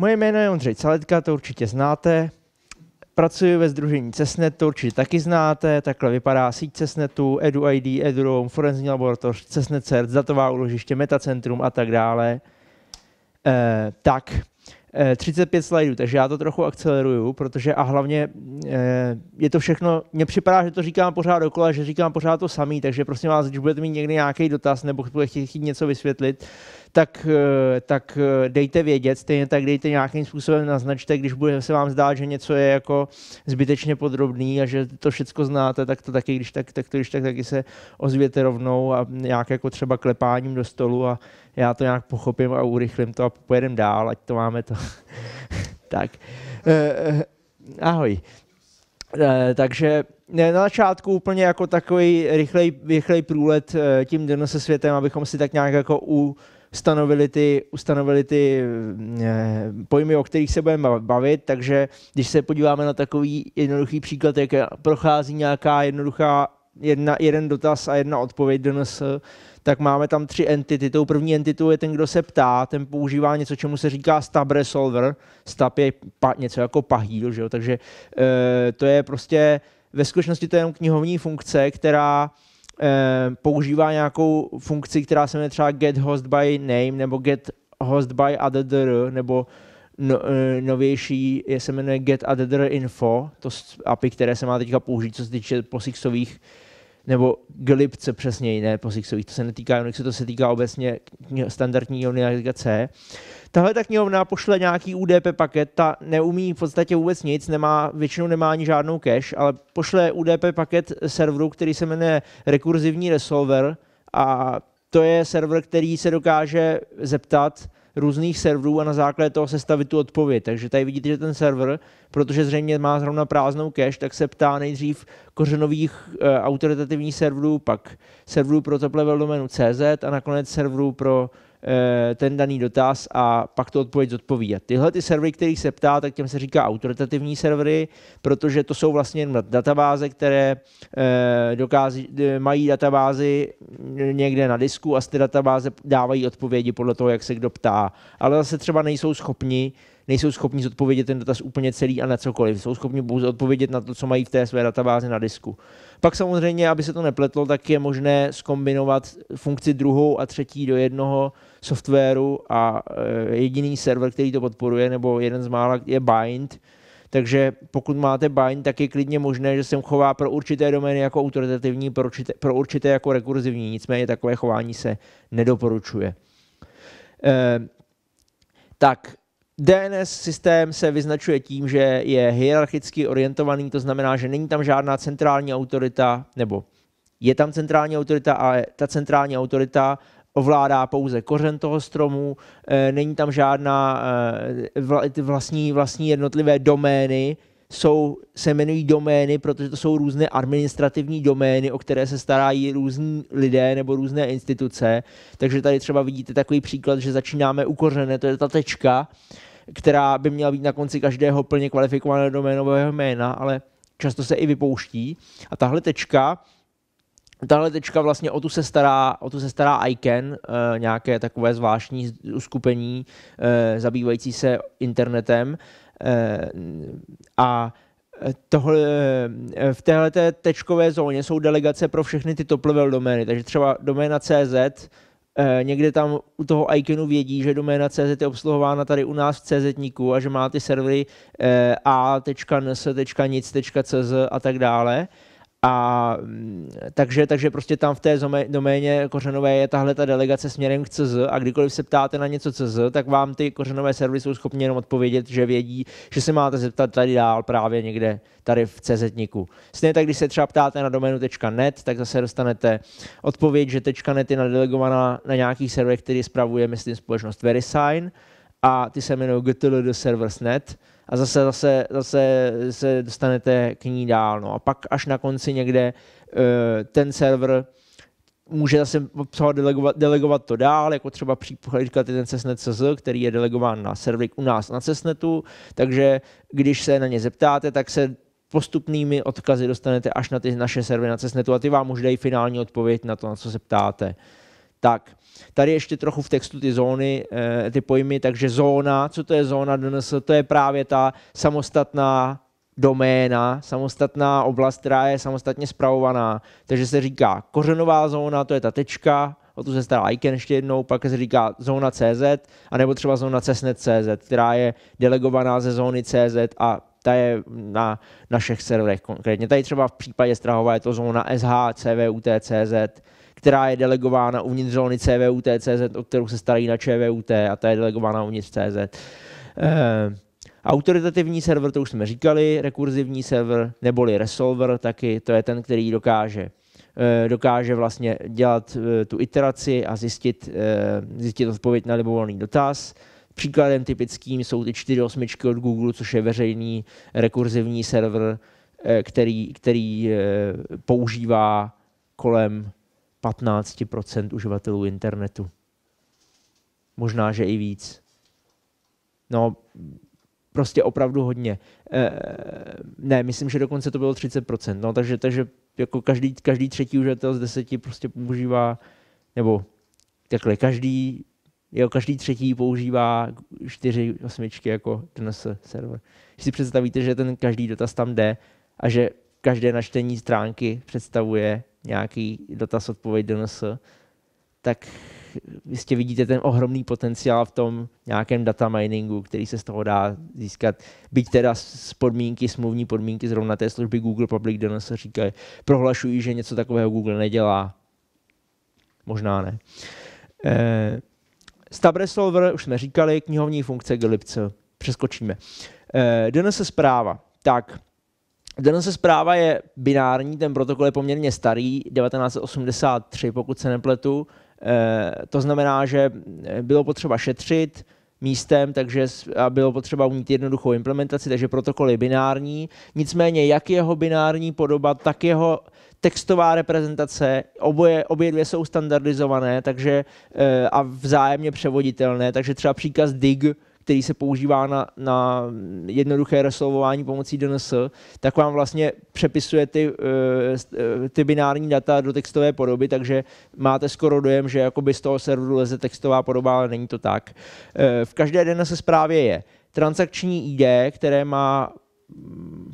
Moje jméno je Ondřej Celetka, to určitě znáte. Pracuji ve združení Cesnet, to určitě taky znáte. Takhle vypadá síť Cesnetu, EduID, EduRoam, Forenzní laboratoř, Cesnet datová úložiště, Metacentrum a tak dále. E, tak, 35 eh, slajdů, takže já to trochu akceleruju, protože a hlavně eh, je to všechno, mně připadá, že to říkám pořád dokola, že říkám pořád to samý, takže prosím vás, když budete mít někdy nějaký dotaz nebo budete chtít něco vysvětlit, tak, eh, tak eh, dejte vědět, stejně tak dejte nějakým způsobem naznačte, když bude se vám zdát, že něco je jako zbytečně podrobný a že to všechno znáte, tak to taky, když tak, tak to když tak taky se ozvěte rovnou a nějak jako třeba klepáním do stolu a já to nějak pochopím a urychlím to a pojedem dál, ať to máme to. tak. Eh, eh, ahoj. Eh, takže na začátku úplně jako takový rychlej, rychlej průlet tím se světem, abychom si tak nějak jako u, stanovili ty, ustanovili ty eh, pojmy, o kterých se budeme bavit, takže když se podíváme na takový jednoduchý příklad, jak prochází nějaká jednoduchá jedna, jeden dotaz a jedna odpověď DNS, tak máme tam tři entity. Tou první entitou je ten, kdo se ptá, ten používá něco, čemu se říká stab resolver. Stab je pa, něco jako pahýl, že jo? takže e, to je prostě, ve skutečnosti to je jenom knihovní funkce, která Ehm, používá nějakou funkci, která se jmenuje třeba get host by name nebo get host by addr nebo no, eh, novější je se jmenuje get addr info, to API, které se má teďka použít, co se týče posixových nebo glibce přesněji, ne posixových, to se netýká Unixu, to se týká obecně standardní Unix C. Tahle ta knihovna pošle nějaký UDP paket, ta neumí v podstatě vůbec nic, nemá, většinou nemá ani žádnou cache, ale pošle UDP paket serveru, který se jmenuje rekurzivní resolver a to je server, který se dokáže zeptat různých serverů a na základě toho sestavit tu odpověď. Takže tady vidíte, že ten server, protože zřejmě má zrovna prázdnou cache, tak se ptá nejdřív kořenových uh, autoritativních serverů, pak serverů pro top level domenu CZ a nakonec serverů pro Eh, ten daný dotaz a pak to odpověď A Tyhle ty servery, který se ptá, tak těm se říká autoritativní servery, protože to jsou vlastně databáze, které eh, dokází, mají databázy někde na disku a z ty databáze dávají odpovědi podle toho, jak se kdo ptá. Ale zase třeba nejsou schopni nejsou schopni zodpovědět ten dotaz úplně celý a na cokoliv. Jsou schopni pouze odpovědět na to, co mají v té své databázi na disku. Pak samozřejmě, aby se to nepletlo, tak je možné skombinovat funkci druhou a třetí do jednoho softwaru a e, jediný server, který to podporuje, nebo jeden z mála, je Bind, takže pokud máte bind, tak je klidně možné, že se chová pro určité domény jako autoritativní, pro určité, pro určité jako rekurzivní. Nicméně takové chování se nedoporučuje. Eh, tak, DNS systém se vyznačuje tím, že je hierarchicky orientovaný, to znamená, že není tam žádná centrální autorita, nebo je tam centrální autorita, ale ta centrální autorita ovládá pouze kořen toho stromu, eh, není tam žádná eh, vlastní, vlastní jednotlivé domény, jsou, se jmenují domény, protože to jsou různé administrativní domény, o které se starají různí lidé nebo různé instituce. Takže tady třeba vidíte takový příklad, že začínáme u kořene, to je ta tečka, která by měla být na konci každého plně kvalifikovaného doménového jména, ale často se i vypouští. A tahle tečka Tahle tečka vlastně o tu se stará, o tu se stará ICANN, e, eh, nějaké takové zvláštní uskupení e, zabývající se internetem. E, a tohle, v téhle tečkové zóně jsou delegace pro všechny ty top level domény, takže třeba doména CZ, Eh, někde tam u toho iconu vědí, že doména CZ je obsluhována tady u nás v CZníku a že má ty servery eh, a.ns.nic.cz a tak dále a mm, takže, takže prostě tam v té doméně kořenové je tahle ta delegace směrem k CZ a kdykoliv se ptáte na něco CZ, tak vám ty kořenové servisy jsou schopni jenom odpovědět, že vědí, že se máte zeptat tady dál právě někde tady v CZniku. Stejně tak, když se třeba ptáte na doménu .net, tak zase dostanete odpověď, že .net je nadelegovaná na nějaký server, který spravuje, myslím, společnost VeriSign a ty se jmenují GTLD Servers.net, a zase, zase, zase se dostanete k ní dál. No. A pak až na konci někde eh, ten server může zase obsahovat delegovat, delegovat to dál, jako třeba příklad říkat ten CESnet CZ, který je delegován na server u nás na CESnetu, takže když se na ně zeptáte, tak se postupnými odkazy dostanete až na ty naše servery na CESnetu a ty vám už dají finální odpověď na to, na co se ptáte. Tak, tady ještě trochu v textu ty zóny, eh, ty pojmy, takže zóna, co to je zóna DNS, to je právě ta samostatná doména, samostatná oblast, která je samostatně spravovaná. Takže se říká kořenová zóna, to je ta tečka, o tu se stará ICANN ještě jednou, pak se říká zóna CZ, anebo třeba zóna CSNet.cz, která je delegovaná ze zóny CZ a ta je na našich serverech konkrétně. Tady třeba v případě Strahova je to zóna SH, CVUT, CZ, která je delegována uvnitř zóny CVUT CZ, o kterou se starají na ČVUT a ta je delegována uvnitř CZ. Eh, Autoritativní server, to už jsme říkali, rekurzivní server, neboli resolver taky, to je ten, který dokáže eh, dokáže vlastně dělat eh, tu iteraci a zjistit, eh, zjistit odpověď na libovolný dotaz. Příkladem typickým jsou ty čtyři osmičky od Google, což je veřejný rekurzivní server, který, který používá kolem 15 uživatelů internetu. Možná, že i víc. No, prostě opravdu hodně. E, ne, myslím, že dokonce to bylo 30%. No, takže, takže jako každý, každý třetí uživatel z deseti prostě používá, nebo takhle, každý, jo, každý třetí používá čtyři osmičky jako DNS server. Když si představíte, že ten každý dotaz tam jde a že každé načtení stránky představuje nějaký dotaz odpověď DNS, tak jistě vidíte ten ohromný potenciál v tom nějakém data miningu, který se z toho dá získat. Byť teda z podmínky, smluvní podmínky zrovna té služby Google Public DNS říkají, prohlašují, že něco takového Google nedělá. Možná ne. Eh, Stab Resolver, už jsme říkali, knihovní funkce glibce. Přeskočíme. Eh, DNS zpráva. Tak, Dennon se zpráva je binární, ten protokol je poměrně starý, 1983, pokud se nepletu. Eh, to znamená, že eh, bylo potřeba šetřit, místem, takže bylo potřeba mít jednoduchou implementaci, takže protokol je binární. Nicméně, jak jeho binární podoba, tak jeho textová reprezentace, oboje, obě dvě jsou standardizované takže, eh, a vzájemně převoditelné, takže třeba příkaz dig který se používá na, na jednoduché resolvování pomocí DNS, tak vám vlastně přepisuje ty, eh, eh, ty binární data do textové podoby, takže máte skoro dojem, že jakoby z toho serveru leze textová podoba, ale není to tak. Eh, v každé DNS zprávě je transakční ID, které má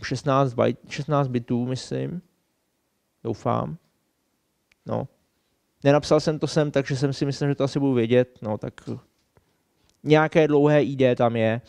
16, byt, 16 bitů, myslím. Doufám. No. Nenapsal jsem to sem, takže jsem si myslel, že to asi budu vědět. No, tak nějaké dlouhé ID tam je.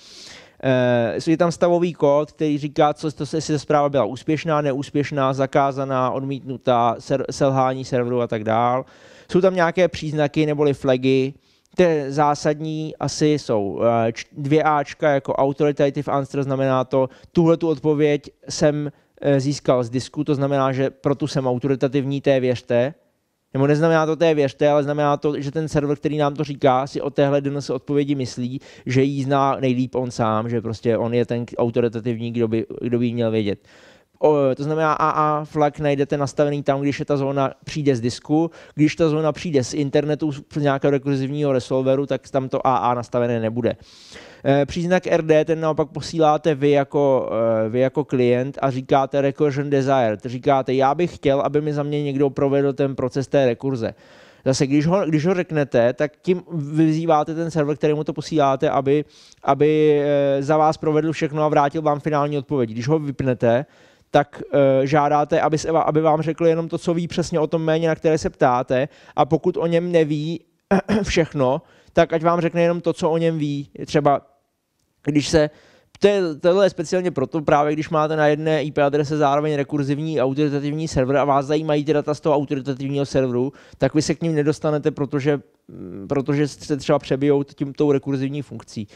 Uh, je tam stavový kód, který říká, co to se, jestli ta zpráva byla úspěšná, neúspěšná, zakázaná, odmítnutá, ser, selhání serveru a tak dál. Jsou tam nějaké příznaky neboli flagy, ty zásadní asi jsou eh, dvě Ačka jako authoritative answer, znamená to, tuhle tu odpověď jsem eh, získal z disku, to znamená, že pro tu jsem autoritativní, té věřte. Nebo neznamená to té věřte, ale znamená to, že ten server, který nám to říká, si o téhle DNS odpovědi myslí, že ji zná nejlíp on sám, že prostě on je ten autoritativní, kdo by, kdo by ji měl vědět. O, to znamená AA flag najdete nastavený tam, když je ta zóna přijde z disku. Když ta zóna přijde z internetu z nějakého rekurzivního resolveru, tak tam to AA nastavené nebude. Eh, příznak RD, ten naopak posíláte vy jako, eh, vy jako klient a říkáte recursion desired. Říkáte, já bych chtěl, aby mi za mě někdo provedl ten proces té rekurze. Zase, když ho, když ho řeknete, tak tím vyzýváte ten server, kterému to posíláte, aby, aby eh, za vás provedl všechno a vrátil vám finální odpověď. Když ho vypnete, tak uh, žádáte, aby, se, aby vám řekl jenom to, co ví přesně o tom méně, na které se ptáte a pokud o něm neví všechno, tak ať vám řekne jenom to, co o něm ví, třeba když se to je, tohle je speciálně proto, právě když máte na jedné IP adrese zároveň rekurzivní autoritativní server a vás zajímají ty data z toho autoritativního serveru, tak vy se k ním nedostanete, protože, protože se třeba přebijou tím tou rekurzivní funkcí.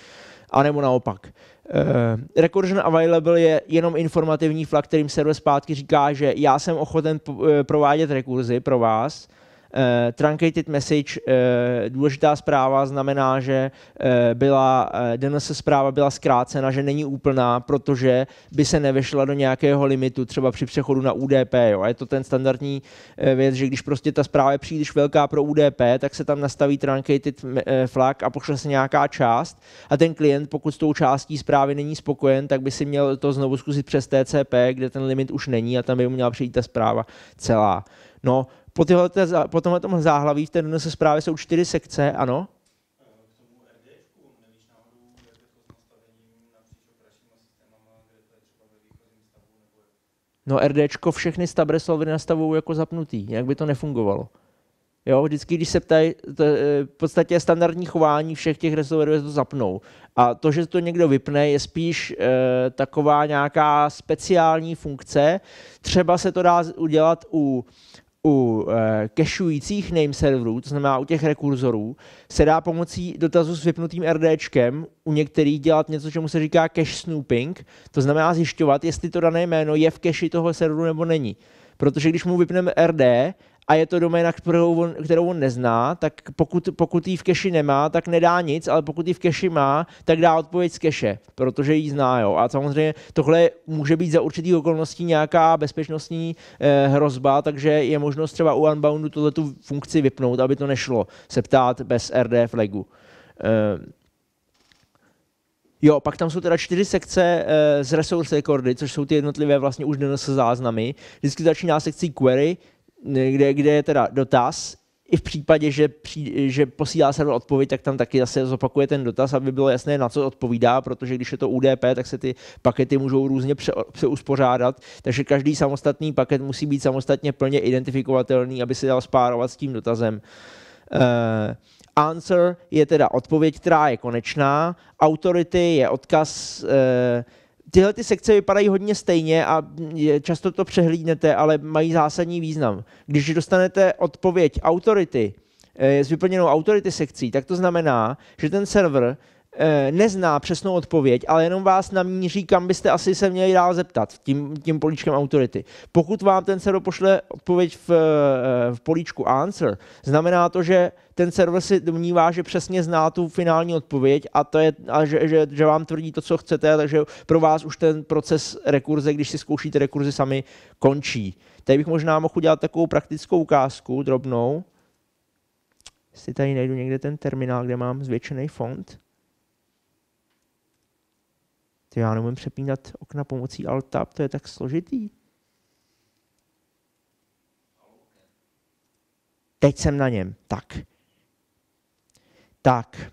A nebo naopak. Uh, recursion available je jenom informativní flag, kterým server zpátky říká, že já jsem ochoten eh, provádět rekurzi pro vás, Uh, truncated message, uh, důležitá zpráva, znamená, že uh, byla, uh, DNS zpráva byla zkrácena, že není úplná, protože by se nevešla do nějakého limitu, třeba při přechodu na UDP. Jo. A je to ten standardní uh, věc, že když prostě ta zpráva je příliš velká pro UDP, tak se tam nastaví truncated uh, flag a pošle se nějaká část a ten klient, pokud s tou částí zprávy není spokojen, tak by si měl to znovu zkusit přes TCP, kde ten limit už není a tam by mu měla přijít ta zpráva celá. No, po, tyhle, po tomhle tom záhlaví v té se zprávě jsou čtyři sekce, ano? No RDčko všechny stabreslovy nastavují jako zapnutý, jak by to nefungovalo. Jo, vždycky, když se ptají, to, eh, v podstatě standardní chování všech těch resolverů je to zapnou. A to, že to někdo vypne, je spíš e, taková nějaká speciální funkce. Třeba se to dá udělat u u kešujících eh, name serverů, to znamená u těch rekurzorů, se dá pomocí dotazu s vypnutým RDčkem u některých dělat něco, čemu se říká cache snooping, to znamená zjišťovat, jestli to dané jméno je v cache toho serveru nebo není. Protože když mu vypneme RD a je to doména, kterou on, kterou on nezná, tak pokud, pokud jí v keši nemá, tak nedá nic, ale pokud jí v keši má, tak dá odpověď z keše, protože ji zná. Jo. A samozřejmě tohle může být za určitých okolností nějaká bezpečnostní eh, hrozba, takže je možnost třeba u Unboundu tuto tu funkci vypnout, aby to nešlo se ptát bez RD flagu. Eh, Jo, pak tam jsou teda čtyři sekce eh, z resource recordy, což jsou ty jednotlivé vlastně už DNS záznamy. Vždycky začíná sekcí query, kde, kde je teda dotaz, i v případě, že, při, že posílá server odpověď, tak tam taky zase zopakuje ten dotaz, aby bylo jasné, na co odpovídá, protože když je to UDP, tak se ty pakety můžou různě pře, přeuspořádat, takže každý samostatný paket musí být samostatně plně identifikovatelný, aby se dal spárovat s tím dotazem. Uh, answer je teda odpověď, která je konečná, authority je odkaz, uh, tyhle ty sekce vypadají hodně stejně a často to přehlídnete, ale mají zásadní význam. Když dostanete odpověď autority, s eh, vyplněnou autority sekcí, tak to znamená, že ten server Eh, nezná přesnou odpověď, ale jenom vás namíří, kam byste asi se měli dál zeptat tím, tím políčkem autority. Pokud vám ten server pošle odpověď v, eh, v políčku answer, znamená to, že ten server si domnívá, že přesně zná tu finální odpověď a, to je, a že, že, že vám tvrdí to, co chcete, takže pro vás už ten proces rekurze, když si zkoušíte rekurzy sami, končí. Tady bych možná mohl udělat takovou praktickou ukázku drobnou. Jestli tady najdu někde ten terminál, kde mám zvětšený font. Ty já nemůžu přepínat okna pomocí Alt-Tab, to je tak složitý. Teď jsem na něm. Tak. Tak.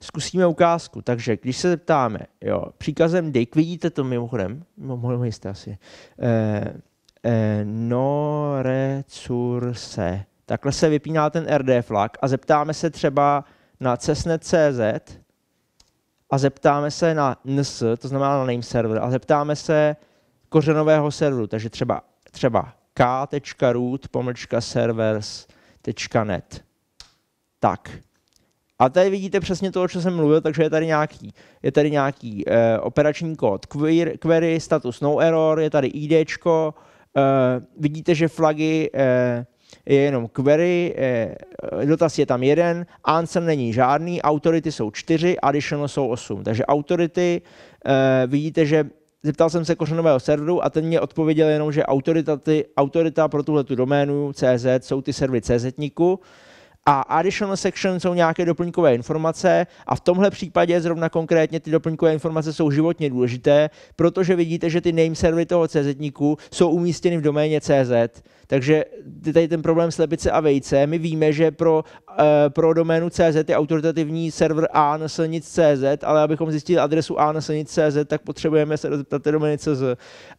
Zkusíme ukázku. Takže když se zeptáme, jo, příkazem Dick, vidíte to mimochodem, mohli jste asi, eh, eh, se. Takhle se vypíná ten RD flag a zeptáme se třeba na cesnet.cz, a zeptáme se na NS, to znamená na name server, a zeptáme se kořenového serveru, takže třeba, třeba k.root pomlčka servers.net. Tak. A tady vidíte přesně o co jsem mluvil, takže je tady nějaký, je tady nějaký eh, operační kód query, query, status no error, je tady ID, eh, vidíte, že flagy eh, je jenom query, je, eh, dotaz je tam jeden, answer není žádný, autority jsou čtyři, additional jsou osm. Takže autority, eh, vidíte, že zeptal jsem se kořenového serveru a ten mě odpověděl jenom, že autorita, ty, autorita pro tuhle tu doménu CZ jsou ty servy CZ, a additional section jsou nějaké doplňkové informace a v tomhle případě zrovna konkrétně ty doplňkové informace jsou životně důležité, protože vidíte, že ty name servery toho CZ jsou umístěny v doméně CZ. Takže tady ten problém slepice a vejce, my víme, že pro Eh, pro doménu CZ je autoritativní server A na CZ, ale abychom zjistili adresu A na CZ, tak potřebujeme se dozeptat té domény CZ.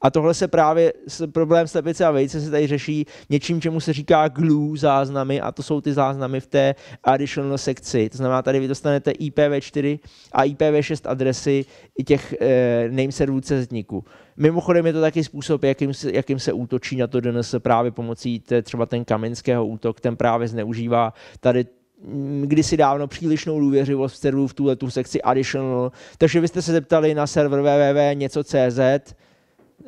A tohle se právě, s problém slepice a vejce se tady řeší něčím, čemu se říká glue záznamy a to jsou ty záznamy v té additional sekci. To znamená, tady vy dostanete IPv4 a IPv6 adresy i těch eh, name serverů CZ. Mimochodem je to taky způsob, jakým se, jakým se útočí na to DNS právě pomocí té, třeba ten kaminského útok, ten právě zneužívá tady mm, kdysi dávno přílišnou důvěřivost v serveru v tuhle tu sekci additional. Takže vy jste se zeptali na server www.něco.cz,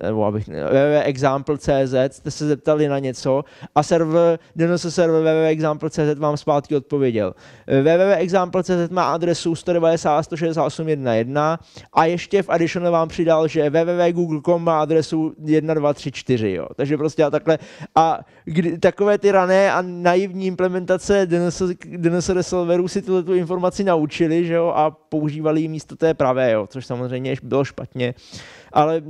nebo abych, www.example.cz jste se zeptali na něco a server, DNS server www.example.cz vám zpátky odpověděl. www.example.cz má adresu 190 a ještě v additional vám přidal, že www.google.com má adresu 1234, jo. Takže prostě a takhle. A kdy, takové ty rané a naivní implementace DNS, DNS resolverů si tuto tu informaci naučili, že jo, a používali ji místo té pravé, jo, což samozřejmě bylo špatně. Ale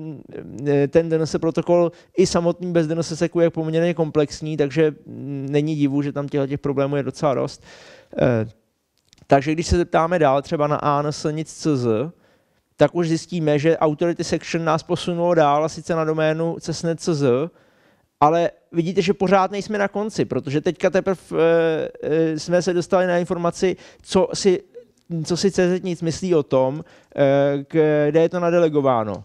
ten DNS protokol i samotný bez DNS seku je poměrně komplexní, takže není divu, že tam těch problémů je docela dost. Eh, takže když se zeptáme dál třeba na ANS nic CZ, tak už zjistíme, že Authority Section nás posunulo dál a sice na doménu cesnet.cz, ale vidíte, že pořád nejsme na konci, protože teďka teprve e, jsme se dostali na informaci, co si, co si CZ nic myslí o tom, e, kde je to nadelegováno.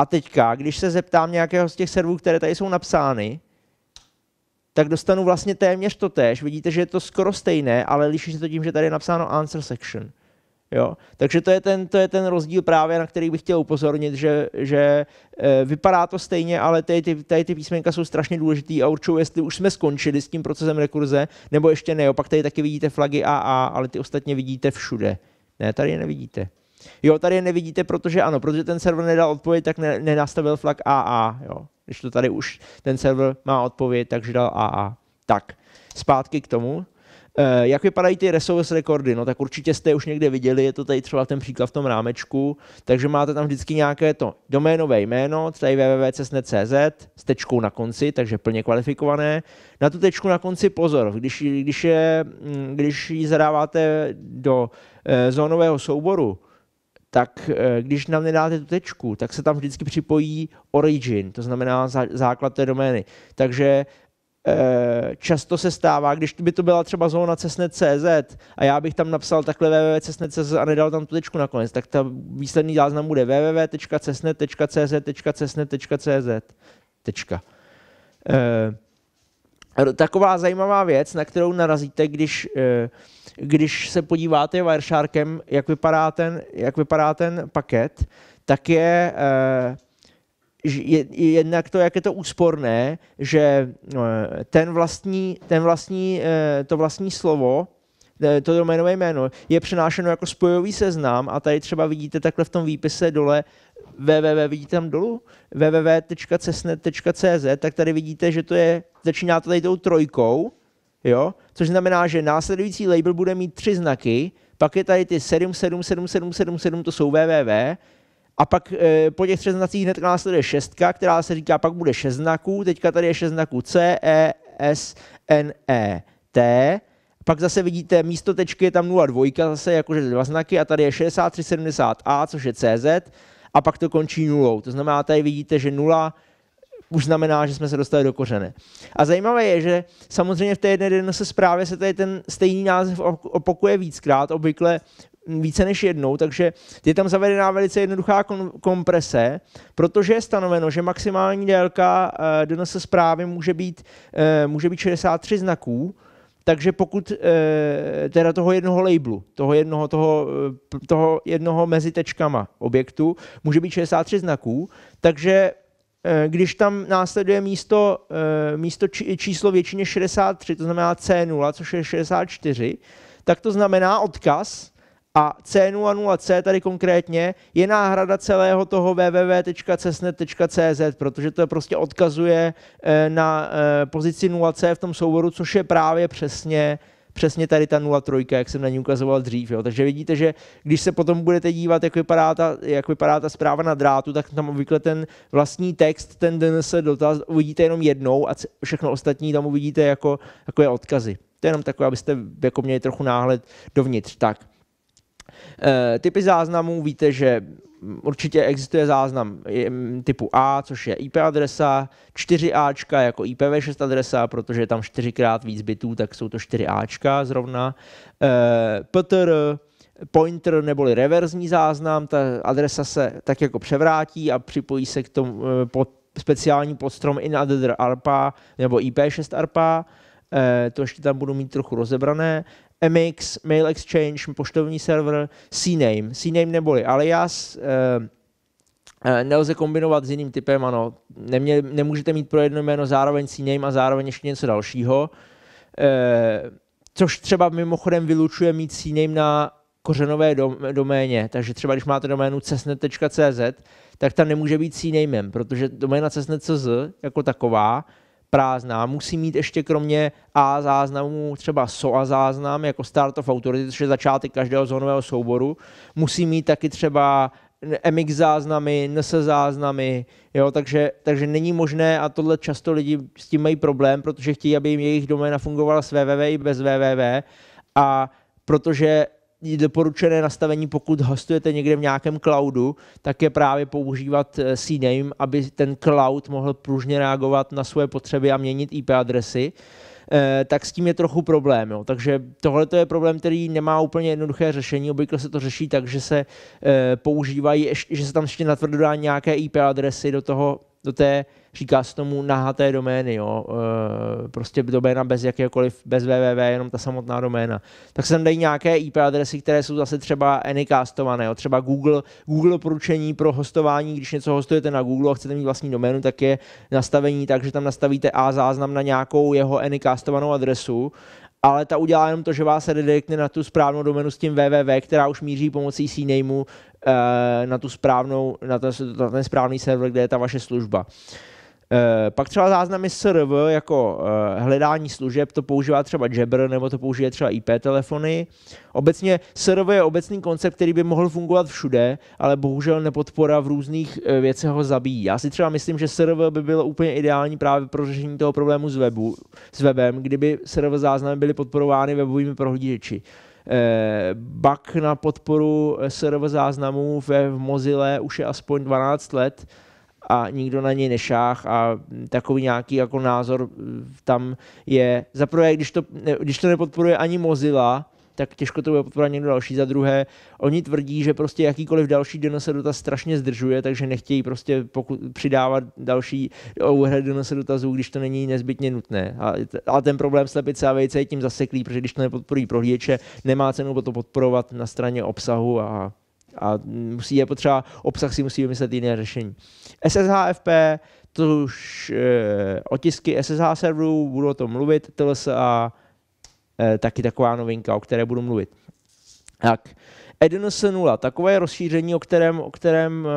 A teďka, když se zeptám nějakého z těch serverů, které tady jsou napsány, tak dostanu vlastně téměř to tež. Vidíte, že je to skoro stejné, ale liší se to tím, že tady je napsáno answer section. Jo? Takže to je, ten, to je ten rozdíl právě, na který bych chtěl upozornit, že, že e, vypadá to stejně, ale tady ty, tady ty písmenka jsou strašně důležitý a určují, jestli už jsme skončili s tím procesem rekurze, nebo ještě ne. pak tady taky vidíte flagy AA, ale ty ostatně vidíte všude. Ne, tady je nevidíte. Jo, tady je nevidíte, protože ano, protože ten server nedal odpověď, tak ne, nenastavil flag AA, jo. Když to tady už ten server má odpověď, takže dal AA. Tak, zpátky k tomu. Eh, jak vypadají ty resource rekordy? No tak určitě jste už někde viděli, je to tady třeba ten příklad v tom rámečku, takže máte tam vždycky nějaké to doménové jméno, tady www.cesnet.cz s tečkou na konci, takže plně kvalifikované. Na tu tečku na konci pozor, když, když, je, mm, když ji zadáváte do eh, zónového souboru, tak eh, když nám nedáte tu tečku, tak se tam vždycky připojí origin, to znamená základ té domény. Takže eh, často se stává, když by to byla třeba zóna cesnet.cz a já bych tam napsal takhle www.cesnet.cz a nedal tam tu tečku nakonec, tak ta výsledný záznam bude www.cesnet.cz.cesnet.cz. Tečka. Uh, taková zajímavá věc, na kterou narazíte, když, eh, když se podíváte Wireshárkem, jak vypadá ten, jak vypadá ten paket, tak je eh, jednak to, jak je to úsporné, že eh, ten vlastní, ten vlastní, to vlastní slovo, to doménové jméno, je přenášeno jako spojový seznam a tady třeba vidíte takhle v tom výpise dole www, vidíte tam dolů, www.cesnet.cz, tak tady vidíte, že to je, začíná to tady tou trojkou, jo, což znamená, že následující label bude mít tři znaky, pak je tady ty 777777, to jsou www, a pak e, po těch třech znacích hned následuje šestka, která se říká, pak bude šest znaků, teďka tady je šest znaků C, E, S, N, E, T, pak zase vidíte, místo tečky je tam 0,2, zase jakože dva znaky a tady je 6370A, což je CZ a pak to končí nulou. To znamená, tady vidíte, že nula už znamená, že jsme se dostali do kořene. A zajímavé je, že samozřejmě v té jedné den se zprávě se tady ten stejný název opakuje víckrát, obvykle více než jednou, takže je tam zavedená velice jednoduchá komprese, protože je stanoveno, že maximální délka eh, DNS zprávy může být, eh, může být 63 znaků, takže pokud eh, teda toho jednoho labelu, toho jednoho, toho, eh, toho jednoho mezi tečkama objektu, může být 63 znaků, takže eh, když tam následuje místo, místo číslo většině 63, to znamená C0, což je 64, tak to znamená odkaz, a C00C tady konkrétně je náhrada celého toho www.cesnet.cz, protože to prostě odkazuje eh, na eh, pozici 0C v tom souboru, což je právě přesně přesně tady ta 03, jak jsem na ní ukazoval dřív. Jo. Takže vidíte, že když se potom budete dívat, jak vypadá, ta, jak vypadá ta zpráva na drátu, tak tam obvykle ten vlastní text, ten DNS dotaz uvidíte jenom jednou a všechno ostatní tam uvidíte jako, jako je odkazy. To je jenom takové, abyste jako měli trochu náhled dovnitř. Tak. Eh, typy záznamů víte, že určitě existuje záznam mm, typu A, což je IP adresa, 4A jako IPv6 adresa, protože je tam čtyřikrát víc bitů, tak jsou to 4A zrovna. Eh, PTR, pointer neboli reverzní záznam, ta adresa se tak jako převrátí a připojí se k tomu eh, pod speciální podstrom in ARPA nebo IP6 ARPA. Eh, to ještě tam budu mít trochu rozebrané. MX, Mail Exchange, poštovní server, CNAME. CNAME neboli alias, eh, eh, nelze kombinovat s jiným typem, ano. Nemě, nemůžete mít pro jedno jméno zároveň CNAME a zároveň ještě něco dalšího. což třeba mimochodem vylučuje mít CNAME na kořenové doméně. Takže třeba když máte doménu cesnet.cz, tak tam nemůže být CNAME, protože doména cesnet.cz jako taková prázdná. Musí mít ještě kromě A záznamů třeba SOA záznam jako Start of Authority, což je začátek každého zónového souboru. Musí mít taky třeba MX záznamy, NS záznamy, jo, takže, takže není možné a tohle často lidi s tím mají problém, protože chtějí, aby jim jejich doména fungovala s www i bez www a protože doporučené nastavení, pokud hostujete někde v nějakém cloudu, tak je právě používat eh, CNAME, aby ten cloud mohl pružně reagovat na svoje potřeby a měnit IP adresy eh, tak s tím je trochu problém. Jo. Takže tohle je problém, který nemá úplně jednoduché řešení. Obvykle se to řeší tak, že se eh, používají, že se tam ještě natvrdo dá nějaké IP adresy do toho do té, říká se tomu nahaté domény, jo, eh, prostě doména bez jakékoliv bez www, jenom ta samotná doména. Tak se tam dají nějaké IP adresy, které jsou zase třeba anycastované, jo, třeba Google, Google poručení pro hostování, když něco hostujete na Google a chcete mít vlastní doménu, tak je nastavení tak, že tam nastavíte A záznam na nějakou jeho anycastovanou adresu ale ta udělá jenom to, že vás redirektne na tu správnou domenu s tím www, která už míří pomocí CNAMEu Eh, na, tu správnou, na, ten, na ten správný server, kde je ta vaše služba. Eh, pak třeba záznamy SRV jako eh, hledání služeb, to používá třeba Jabber nebo to použije třeba IP telefony. Obecně SRV je obecný koncept, který by mohl fungovat všude, ale bohužel nepodpora v různých věcech ho zabíjí. Já si třeba myslím, že SRV by bylo úplně ideální právě pro řešení toho problému s, webu, s webem, kdyby SRV záznamy byly podporovány webovými prohlížeči. Eh, Bak na podporu server záznamů ve v Mozile už je aspoň 12 let a nikdo na něj nešách a takový nějaký jako názor tam je. Za když to, když to nepodporuje ani Mozilla, tak těžko to bude podporovat někdo další. Za druhé, oni tvrdí, že prostě jakýkoliv další DNS dotaz strašně zdržuje, takže nechtějí prostě přidávat další overhead DNS dotazů, když to není nezbytně nutné. A, a ten problém slepice a vejce je tím zaseklý, protože když to nepodporují prohlíječe, nemá cenu to podporovat na straně obsahu a a musí je potřeba, obsah si musí vymyslet jiné řešení. SSHFP, to už e, otisky SSH serverů, budu o tom mluvit, a Eh, taky taková novinka, o které budu mluvit. Tak, EDNS 0, takové rozšíření, o kterém, o kterém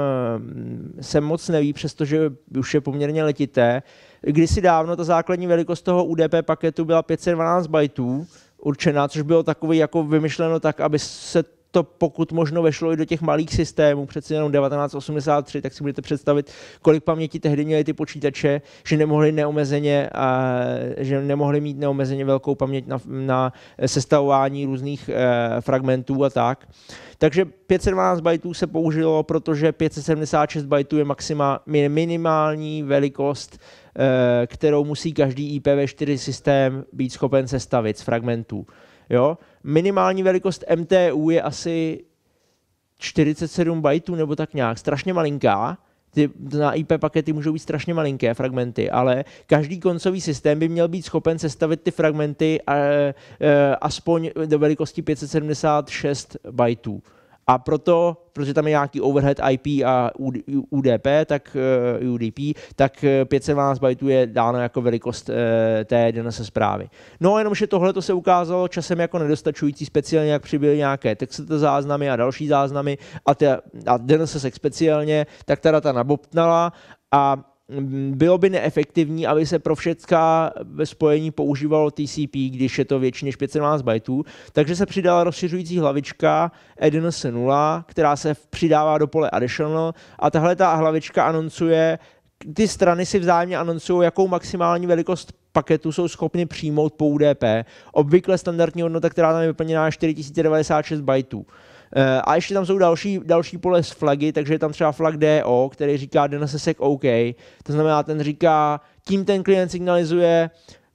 eh, se moc neví, přestože už je poměrně letité. Kdysi dávno ta základní velikost toho UDP paketu byla 512 bajtů určená, což bylo takový jako vymyšleno tak, aby se to pokud možno vešlo i do těch malých systémů, přece jenom 1983, tak si budete představit, kolik paměti tehdy měly ty počítače, že nemohli neomezeně, a, že nemohli mít neomezeně velkou paměť na, na sestavování různých e, fragmentů a tak. Takže 512 bajtů se použilo, protože 576 bajtů je maxima, minimální velikost, e, kterou musí každý IPv4 systém být schopen sestavit z fragmentů. Jo? Minimální velikost MTU je asi 47 bajtů nebo tak nějak, strašně malinká. Ty, na IP pakety můžou být strašně malinké fragmenty, ale každý koncový systém by měl být schopen sestavit ty fragmenty a, eh, a, eh, aspoň do velikosti 576 bajtů. A proto, protože tam je nějaký overhead IP a UDP, tak eh, UDP, tak 512 eh, bytů je dáno jako velikost eh, té DNS zprávy. No jenomže tohle to se ukázalo časem jako nedostačující, speciálně jak přibyly nějaké textové záznamy a další záznamy a, te, a DNSSEC speciálně, tak ta data nabobtnala a bylo by neefektivní, aby se pro všecká ve spojení používalo TCP, když je to většině 512 bajtů, takže se přidala rozšiřující hlavička EDNS 0, která se přidává do pole additional a tahle ta hlavička anoncuje ty strany si vzájemně anoncují, jakou maximální velikost paketu jsou schopny přijmout po UDP. Obvykle standardní hodnota, která tam je vyplněná, je 4096 bajtů. Eh, a ještě tam jsou další, další pole s flagy, takže je tam třeba flag DO, který říká DNSSEC OK. To znamená, ten říká, tím ten klient signalizuje,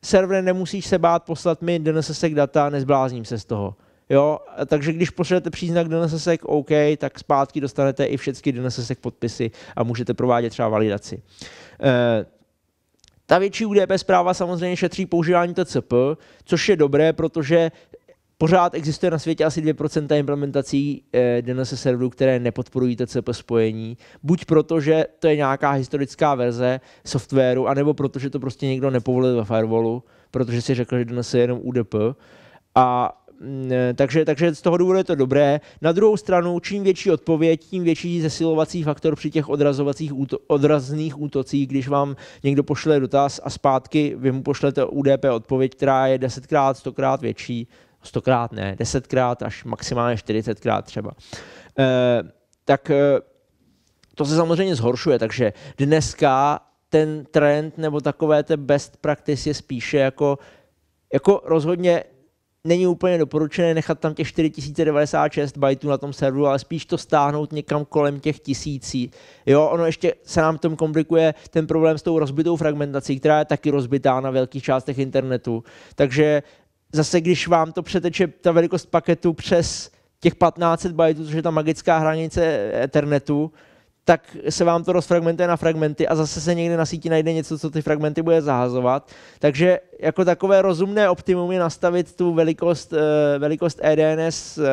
server nemusíš se bát poslat mi DNSSEC data, nezblázním se z toho. Jo, takže když pošlete příznak DNSSEC OK, tak zpátky dostanete i všechny DNSSEC podpisy a můžete provádět třeba validaci. E, ta větší UDP zpráva samozřejmě šetří používání TCP, což je dobré, protože Pořád existuje na světě asi 2% implementací eh, DNS serverů, které nepodporují TCP spojení, buď proto, že to je nějaká historická verze softwaru, anebo proto, že to prostě někdo nepovolil ve firewallu, protože si řekl, že DNS je jenom UDP. A mm, eh, takže, takže z toho důvodu je to dobré. Na druhou stranu, čím větší odpověď, tím větší zesilovací faktor při těch odrazovacích úto, odrazných útocích, když vám někdo pošle dotaz a zpátky vy mu pošlete UDP odpověď, která je desetkrát, stokrát větší, stokrát ne, desetkrát až maximálně čtyřicetkrát třeba, eh, tak eh, to se samozřejmě zhoršuje, takže dneska ten trend nebo takové te best practice je spíše jako, jako rozhodně není úplně doporučené nechat tam těch 4096 bajtů na tom serveru, ale spíš to stáhnout někam kolem těch tisící. Jo, ono ještě se nám tom komplikuje ten problém s tou rozbitou fragmentací, která je taky rozbitá na velkých částech internetu. Takže zase když vám to přeteče ta velikost paketu přes těch 1500 bajtů, což je ta magická hranice Ethernetu, tak se vám to rozfragmentuje na fragmenty a zase se někde na síti najde něco, co ty fragmenty bude zahazovat. Takže jako takové rozumné optimum je nastavit tu velikost, eh, velikost EDNS, eh,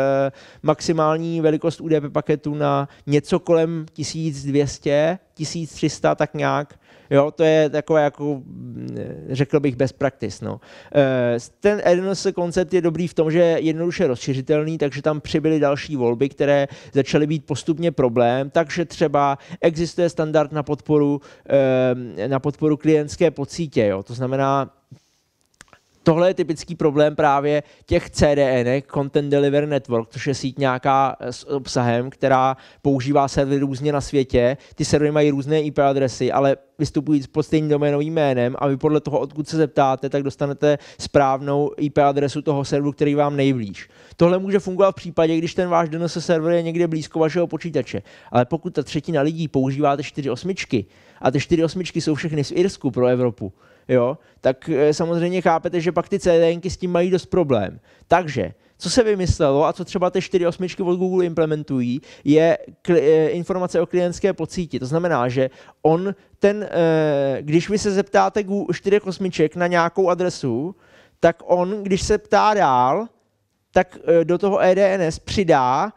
maximální velikost UDP paketu na něco kolem 1200, 1300, tak nějak, Jo, to je takové jako, mm, řekl bych, best practice. No. Eh, ten RNS koncept je dobrý v tom, že je jednoduše rozšiřitelný, takže tam přibyly další volby, které začaly být postupně problém, takže třeba existuje standard na podporu, eh, na podporu klientské pocítě. Jo. To znamená, Tohle je typický problém právě těch CDN, Content Delivery Network, což je síť nějaká eh, s obsahem, která používá servery různě na světě. Ty servery mají různé IP adresy, ale vystupují pod stejným doménovým jménem a vy podle toho, odkud se zeptáte, tak dostanete správnou IP adresu toho serveru, který vám nejblíž. Tohle může fungovat v případě, když ten váš DNS server je někde blízko vašeho počítače. Ale pokud ta třetina lidí používáte čtyři osmičky a ty čtyři osmičky jsou všechny z Irsku pro Evropu, jo, tak eh, samozřejmě chápete, že pak ty CDNky s tím mají dost problém. Takže co se vymyslelo a co třeba ty 4 osmičky od Google implementují, je eh, informace o klientské pocíti. To znamená, že on ten, eh, když vy se zeptáte 4 osmiček na nějakou adresu, tak on, když se ptá dál, tak do toho EDNS přidá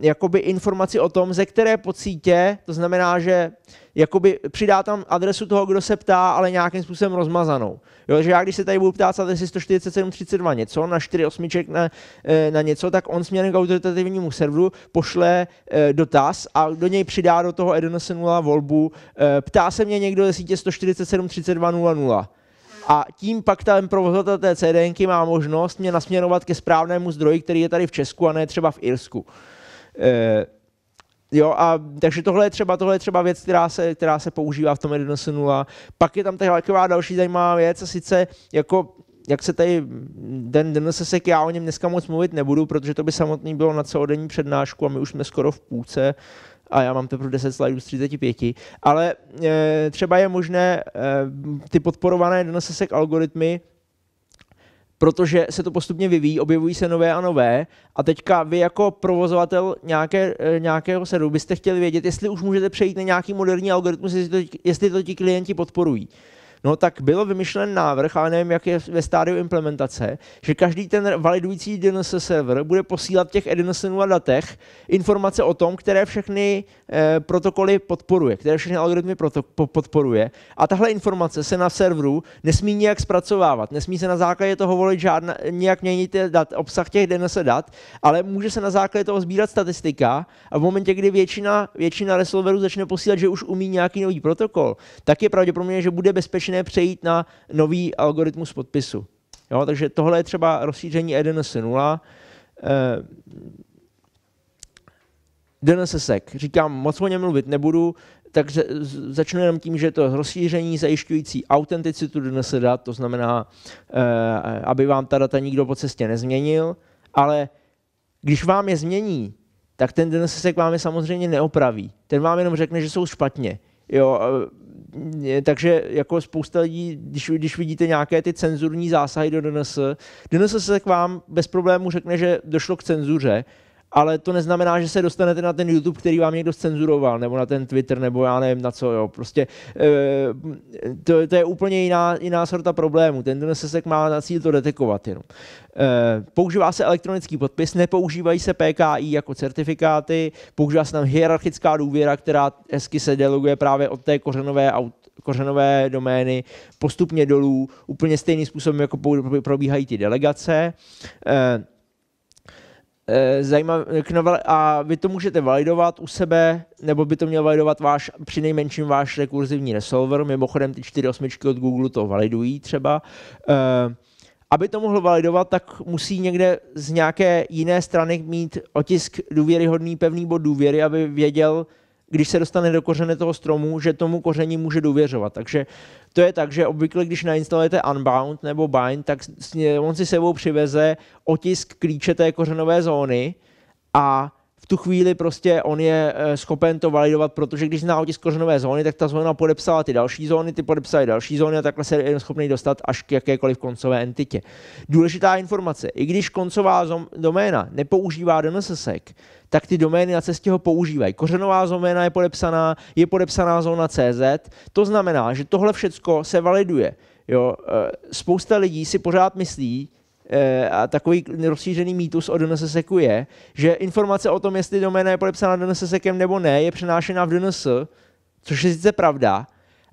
jakoby informaci o tom, ze které pocítě, to znamená, že jakoby přidá tam adresu toho, kdo se ptá, ale nějakým způsobem rozmazanou. Jo, že já když se tady budu ptát z adresy 14732 něco, na 4 osmiček na, eh, na něco, tak on směrem k autoritativnímu serveru pošle eh, dotaz a do něj přidá do toho EDNS 0 volbu, eh, ptá se mě někdo ze sítě 1473200 a tím pak ten provozovatel té CDN má možnost mě nasměrovat ke správnému zdroji, který je tady v Česku a ne třeba v Irsku. Eh, Jo, a, takže tohle je třeba, tohle je třeba věc, která se, která se používá v tom 1.0. Pak je tam taková další zajímavá věc, a sice jako jak se tady den DNSSek, já o něm dneska moc mluvit nebudu, protože to by samotný bylo na celodenní přednášku a my už jsme skoro v půlce a já mám teprve 10 slajdů z 35, ale e, třeba je možné e, ty podporované DNSSek algoritmy protože se to postupně vyvíjí, objevují se nové a nové a teďka vy jako provozovatel nějaké, eh, nějakého serveru byste chtěli vědět, jestli už můžete přejít na nějaký moderní algoritmus, jestli to, jestli to ti klienti podporují no tak byl vymyšlen návrh, ale nevím, jak je ve stádiu implementace, že každý ten validující DNS server bude posílat v těch e DNS datech informace o tom, které všechny eh, protokoly podporuje, které všechny algoritmy podporuje. A tahle informace se na serveru nesmí nijak zpracovávat, nesmí se na základě toho volit žádná, nijak měnit dat, obsah těch DNS dat, ale může se na základě toho sbírat statistika a v momentě, kdy většina, většina resolverů začne posílat, že už umí nějaký nový protokol, tak je pravděpodobně, že bude bezpečné začne přejít na nový algoritmus podpisu. Jo, takže tohle je třeba rozšíření EDNS 0. Eh, DNSSEC. Říkám, moc o něm mluvit nebudu, takže začnu jenom tím, že to rozšíření zajišťující autenticitu DNS dat, e to znamená, eh, aby vám ta data nikdo po cestě nezměnil, ale když vám je změní, tak ten DNSSEC vám je samozřejmě neopraví. Ten vám jenom řekne, že jsou špatně. Jo, eh, takže jako spousta lidí, když, když vidíte nějaké ty cenzurní zásahy do DNS, DNS se k vám bez problému řekne, že došlo k cenzuře, ale to neznamená, že se dostanete na ten YouTube, který vám někdo cenzuroval, nebo na ten Twitter, nebo já nevím na co, jo. Prostě eh, to, to je úplně jiná, jiná sorta problému. Ten DNSSEC má na cíl to detekovat jenom. Eh, používá se elektronický podpis, nepoužívají se PKI jako certifikáty, používá se tam hierarchická důvěra, která hezky se deleguje právě od té kořenové aut, kořenové domény postupně dolů, úplně stejným způsobem, jako probíhají ty delegace. Eh, Eh, zajímavé k novele, a vy to můžete validovat u sebe, nebo by to měl validovat váš, při nejmenším váš rekurzivní resolver, mimochodem ty čtyři osmičky od Google to validují třeba. E, aby to mohlo validovat, tak musí někde z nějaké jiné strany mít otisk důvěryhodný, pevný bod důvěry, aby věděl, když se dostane do kořene toho stromu, že tomu koření může důvěřovat. Takže to je tak, že obvykle, když nainstalujete Unbound nebo Bind, tak on si sebou přiveze otisk klíče té kořenové zóny a v tu chvíli prostě on je eh, schopen to validovat, protože když zná otisk kořenové zóny, tak ta zóna podepsala ty další zóny, ty podepsaly další zóny a takhle se je schopný dostat až k jakékoliv koncové entitě. Důležitá informace, i když koncová doména nepoužívá DNSSEC, tak ty domény na cestě ho používají. Kořenová zóna je podepsaná, je podepsaná zóna CZ, to znamená, že tohle všecko se validuje. Jo, eh, spousta lidí si pořád myslí, Eh, a takový rozšířený mýtus o DNSSEC je, že informace o tom, jestli doména je podepsána DNSSECem nebo ne, je přenášena v DNS, což je sice pravda,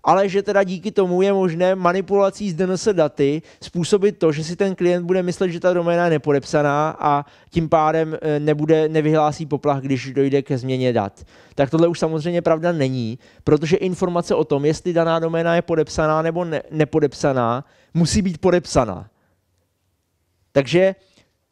ale že teda díky tomu je možné manipulací z DNS daty způsobit to, že si ten klient bude myslet, že ta doména je nepodepsaná a tím pádem eh, nebude, nevyhlásí poplach, když dojde ke změně dat. Tak tohle už samozřejmě pravda není, protože informace o tom, jestli daná doména je podepsaná nebo ne, nepodepsaná, musí být podepsaná. Takže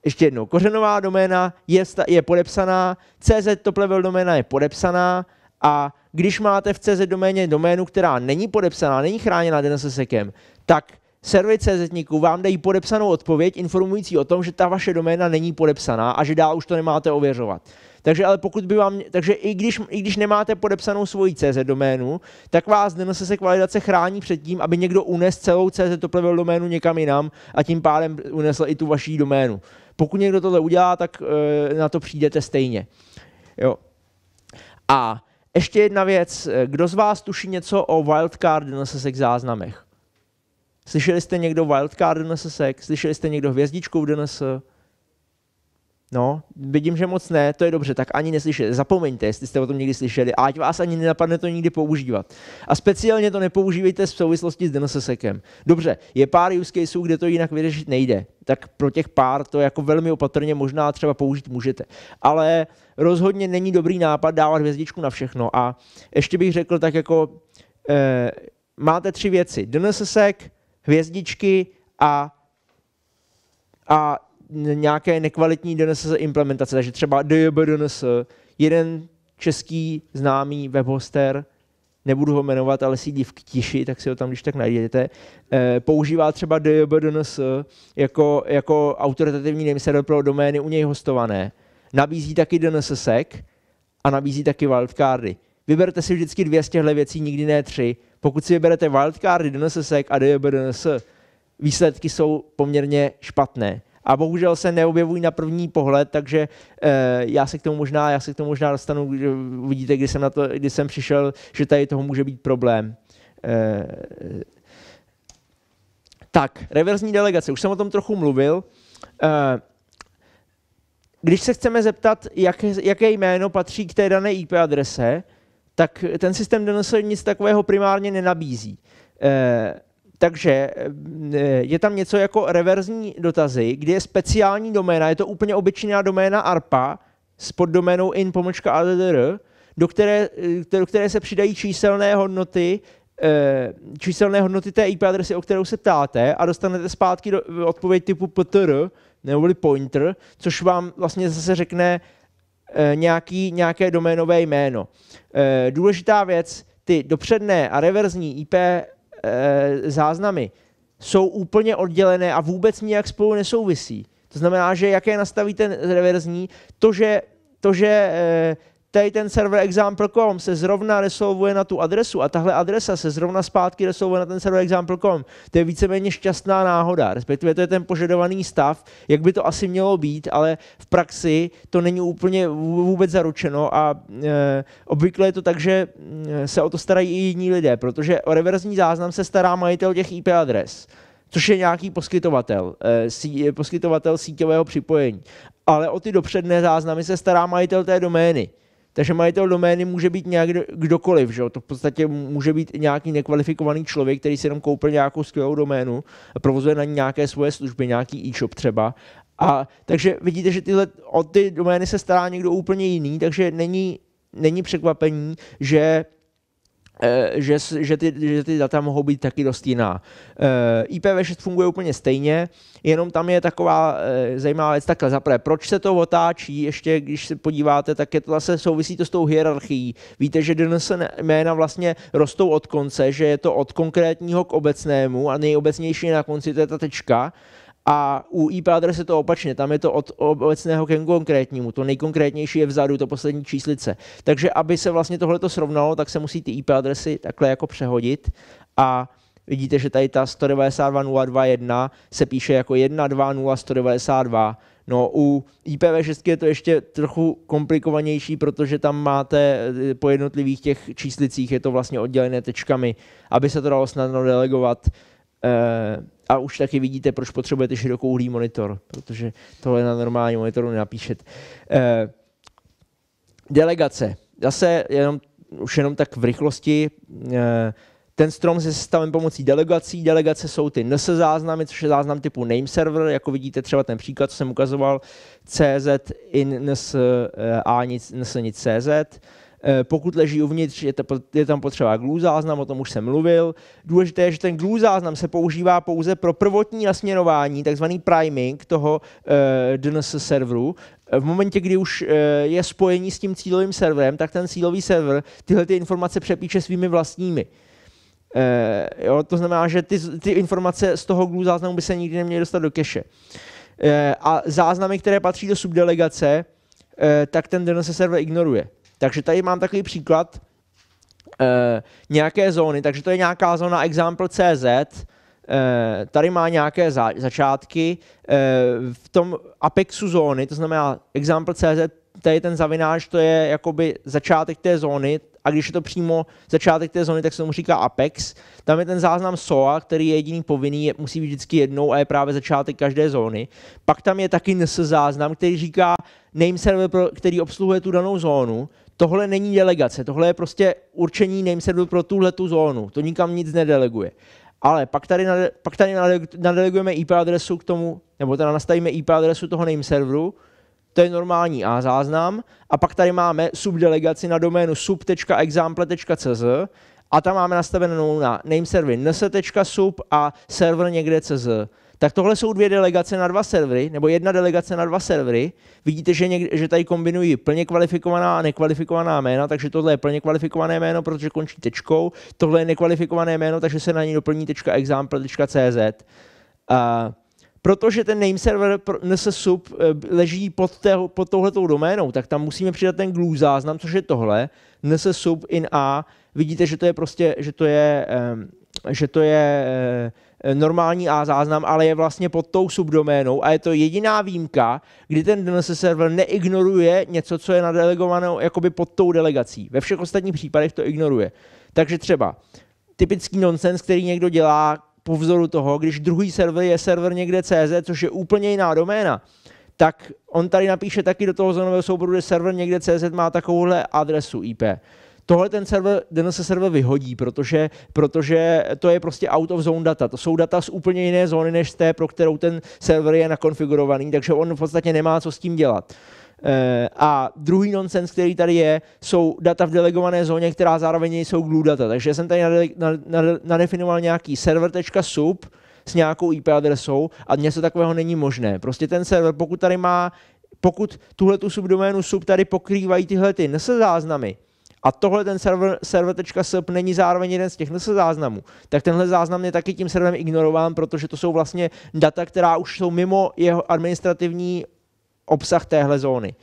ještě jednou, kořenová doména je, je podepsaná, CZ top level doména je podepsaná a když máte v CZ doméně doménu, která není podepsaná, není chráněna DNSSekem, tak servery CZ vám dají podepsanou odpověď informující o tom, že ta vaše doména není podepsaná a že dál už to nemáte ověřovat. Takže ale pokud by vám, takže i když, i když nemáte podepsanou svoji CZ doménu, tak vás se kvalitace chrání před tím, aby někdo unes celou CZ toplevel doménu někam jinam a tím pádem unesl i tu vaší doménu. Pokud někdo tohle udělá, tak eh, na to přijdete stejně. Jo. A ještě jedna věc. Kdo z vás tuší něco o wildcard DNSSEC záznamech? Slyšeli jste někdo wildcard DNSSEC? Slyšeli jste někdo hvězdičku v DNSSEC? No, vidím, že moc ne, to je dobře, tak ani neslyšeli. Zapomeňte, jestli jste o tom někdy slyšeli, ať vás ani nenapadne to nikdy používat. A speciálně to nepoužívejte v souvislosti s denosesekem. Dobře, je pár use caseů, kde to jinak vyřešit nejde. Tak pro těch pár to jako velmi opatrně možná třeba použít můžete. Ale rozhodně není dobrý nápad dávat hvězdičku na všechno. A ještě bych řekl tak jako, eh, máte tři věci. Dnosesek, hvězdičky a, a nějaké nekvalitní DNS implementace, takže třeba DNS, jeden český známý webhoster, nebudu ho jmenovat, ale sídí v Ktiši, tak si ho tam když tak najdete, eh, používá třeba DNS jako, jako autoritativní nemyslet pro domény u něj hostované. Nabízí taky DNSSEC a nabízí taky wildcardy. Vyberte si vždycky dvě z těchto věcí, nikdy ne tři. Pokud si vyberete wildcardy, DNSSEC a DNS, výsledky jsou poměrně špatné a bohužel se neobjevují na první pohled, takže eh, já se k tomu možná, já se k tomu možná dostanu, že vidíte, když jsem, na to, kdy jsem přišel, že tady toho může být problém. Eh, tak, reverzní delegace, už jsem o tom trochu mluvil. Eh, když se chceme zeptat, jak, jaké jméno patří k té dané IP adrese, tak ten systém DNS nic takového primárně nenabízí. Eh, takže eh, je tam něco jako reverzní dotazy, kde je speciální doména, je to úplně obyčejná doména ARPA s poddoménou in pomočka addr, do které, eh, do které se přidají číselné hodnoty eh, číselné hodnoty té IP adresy, o kterou se ptáte a dostanete zpátky do, odpověď typu ptr neboli pointer, což vám vlastně zase řekne nějaký, nějaké doménové jméno. Důležitá věc, ty dopředné a reverzní IP e, záznamy jsou úplně oddělené a vůbec nijak spolu nesouvisí. To znamená, že jaké nastavíte reverzní, to, že, to, že e, tady ten server example.com se zrovna resolvuje na tu adresu a tahle adresa se zrovna zpátky resolvuje na ten server example.com. To je víceméně šťastná náhoda, respektive to je ten požadovaný stav, jak by to asi mělo být, ale v praxi to není úplně vůbec zaručeno a e, obvykle je to tak, že e, se o to starají i jiní lidé, protože o reverzní záznam se stará majitel těch IP adres což je nějaký poskytovatel, e, sí, poskytovatel síťového připojení. Ale o ty dopředné záznamy se stará majitel té domény. Takže majitel domény může být nějak kdokoliv, že jo? to v podstatě může být nějaký nekvalifikovaný člověk, který si jenom koupil nějakou skvělou doménu a provozuje na ní nějaké svoje služby, nějaký e-shop třeba. A takže vidíte, že tyhle, o ty domény se stará někdo úplně jiný, takže není, není překvapení, že Eh, že, že, ty, že ty data mohou být taky dost jiná. Eh, IPv6 funguje úplně stejně, jenom tam je taková eh, zajímavá věc takhle. Zaprvé, proč se to otáčí, ještě když se podíváte, tak je to zase souvisí to s tou hierarchií. Víte, že DNS jména vlastně rostou od konce, že je to od konkrétního k obecnému a nejobecnější je na konci, to je ta tečka. A u e-Brothers to opačně, tam je to od obecného ke konkrétnímu, to nejkonkrétnější je vzadu, to poslední číslice. Takže aby se vlastně tohleto srovnalo, tak se musí ty IP e adresy takhle jako přehodit a vidíte, že tady ta 192.0.2.1 se píše jako 1.2.0.192. No u IPv6 e je to ještě trochu komplikovanější, protože tam máte eh, po jednotlivých těch číslicích, je to vlastně oddělené tečkami. Aby se to dalo snadno delegovat, Eh, a už taky vidíte, proč potřebujete širokouhlý monitor, protože tohle na normální monitoru nenapíšet. Eh, delegace. Zase jenom, už jenom tak v rychlosti. Eh, ten strom se sestavem pomocí delegací. Delegace jsou ty NS záznamy, což je záznam typu name server, jako vidíte třeba ten příklad, co jsem ukazoval, CZ in NS A nic, NS nic CZ. Eh, pokud leží uvnitř, je tam potřeba glů záznam, o tom už jsem mluvil. Důležité je, že ten glů záznam se používá pouze pro prvotní nasměrování, takzvaný priming toho eh, DNS serveru. V momentě, kdy už eh, je spojení s tím cílovým serverem, tak ten cílový server tyhle ty informace přepíše svými vlastními. jo, to znamená, že ty, ty informace z toho glů záznamu by se nikdy neměly dostat do keše. a záznamy, které patří do subdelegace, tak ten DNS server ignoruje. Takže tady mám takový příklad eh, nějaké zóny, takže to je nějaká zóna example.cz, eh, tady má nějaké za, začátky, eh, v tom apexu zóny, to znamená example.cz, tady ten zavináč, to je jakoby začátek té zóny, a když je to přímo začátek té zóny, tak se tomu říká apex. Tam je ten záznam SOA, který je jediný povinný, musí být vždycky jednou a je právě začátek každé zóny. Pak tam je taky NS záznam, který říká name server, který obsluhuje tu danou zónu tohle není delegace, tohle je prostě určení nameserveru pro tuhle tu zónu, to nikam nic nedeleguje. Ale pak tady, nade, pak tady nadelegujeme IP adresu k tomu, nebo teda nastavíme IP adresu toho nameserveru, to je normální A záznam, a pak tady máme subdelegaci na doménu sub.example.cz a tam máme nastavenou na name server ns.sub a server někde cz. Tak tohle jsou dvě delegace na dva servery, nebo jedna delegace na dva servery. Vidíte, že, někde, že tady kombinují plně kvalifikovaná a nekvalifikovaná jména, takže tohle je plně kvalifikované jméno, protože končí tečkou, tohle je nekvalifikované jméno, takže se na ní doplní tečka example.cz. protože ten name server nssub e, leží pod, tého, pod touhletou doménou, tak tam musíme přidat ten glue záznam, což je tohle, nssub in a vidíte, že to je prostě, že to je, eh, že to je eh, normální A záznam, ale je vlastně pod tou subdoménou a je to jediná výjimka, kdy ten DNS server neignoruje něco, co je nadelegované jakoby pod tou delegací. Ve všech ostatních případech to ignoruje. Takže třeba typický nonsens, který někdo dělá po vzoru toho, když druhý server je server někde CZ, což je úplně jiná doména, tak on tady napíše taky do toho zónového souboru, že server někde CZ má takovouhle adresu IP tohle ten server, DNS server vyhodí, protože, protože to je prostě out of zone data. To jsou data z úplně jiné zóny než té, pro kterou ten server je nakonfigurovaný, takže on v podstatě nemá co s tím dělat. Eh, a druhý nonsens, který tady je, jsou data v delegované zóně, která zároveň jsou glue data. Takže jsem tady nadefinoval nějaký server.sub s nějakou IP adresou a něco takového není možné. Prostě ten server, pokud tady má, pokud tuhle tu subdoménu sub tady pokrývají tyhle ty NS záznamy, a tohle ten server, server.sub není zároveň jeden z těch NS záznamů, tak tenhle záznam je taky tím serverem ignorován, protože to jsou vlastně data, která už jsou mimo jeho administrativní obsah téhle zóny.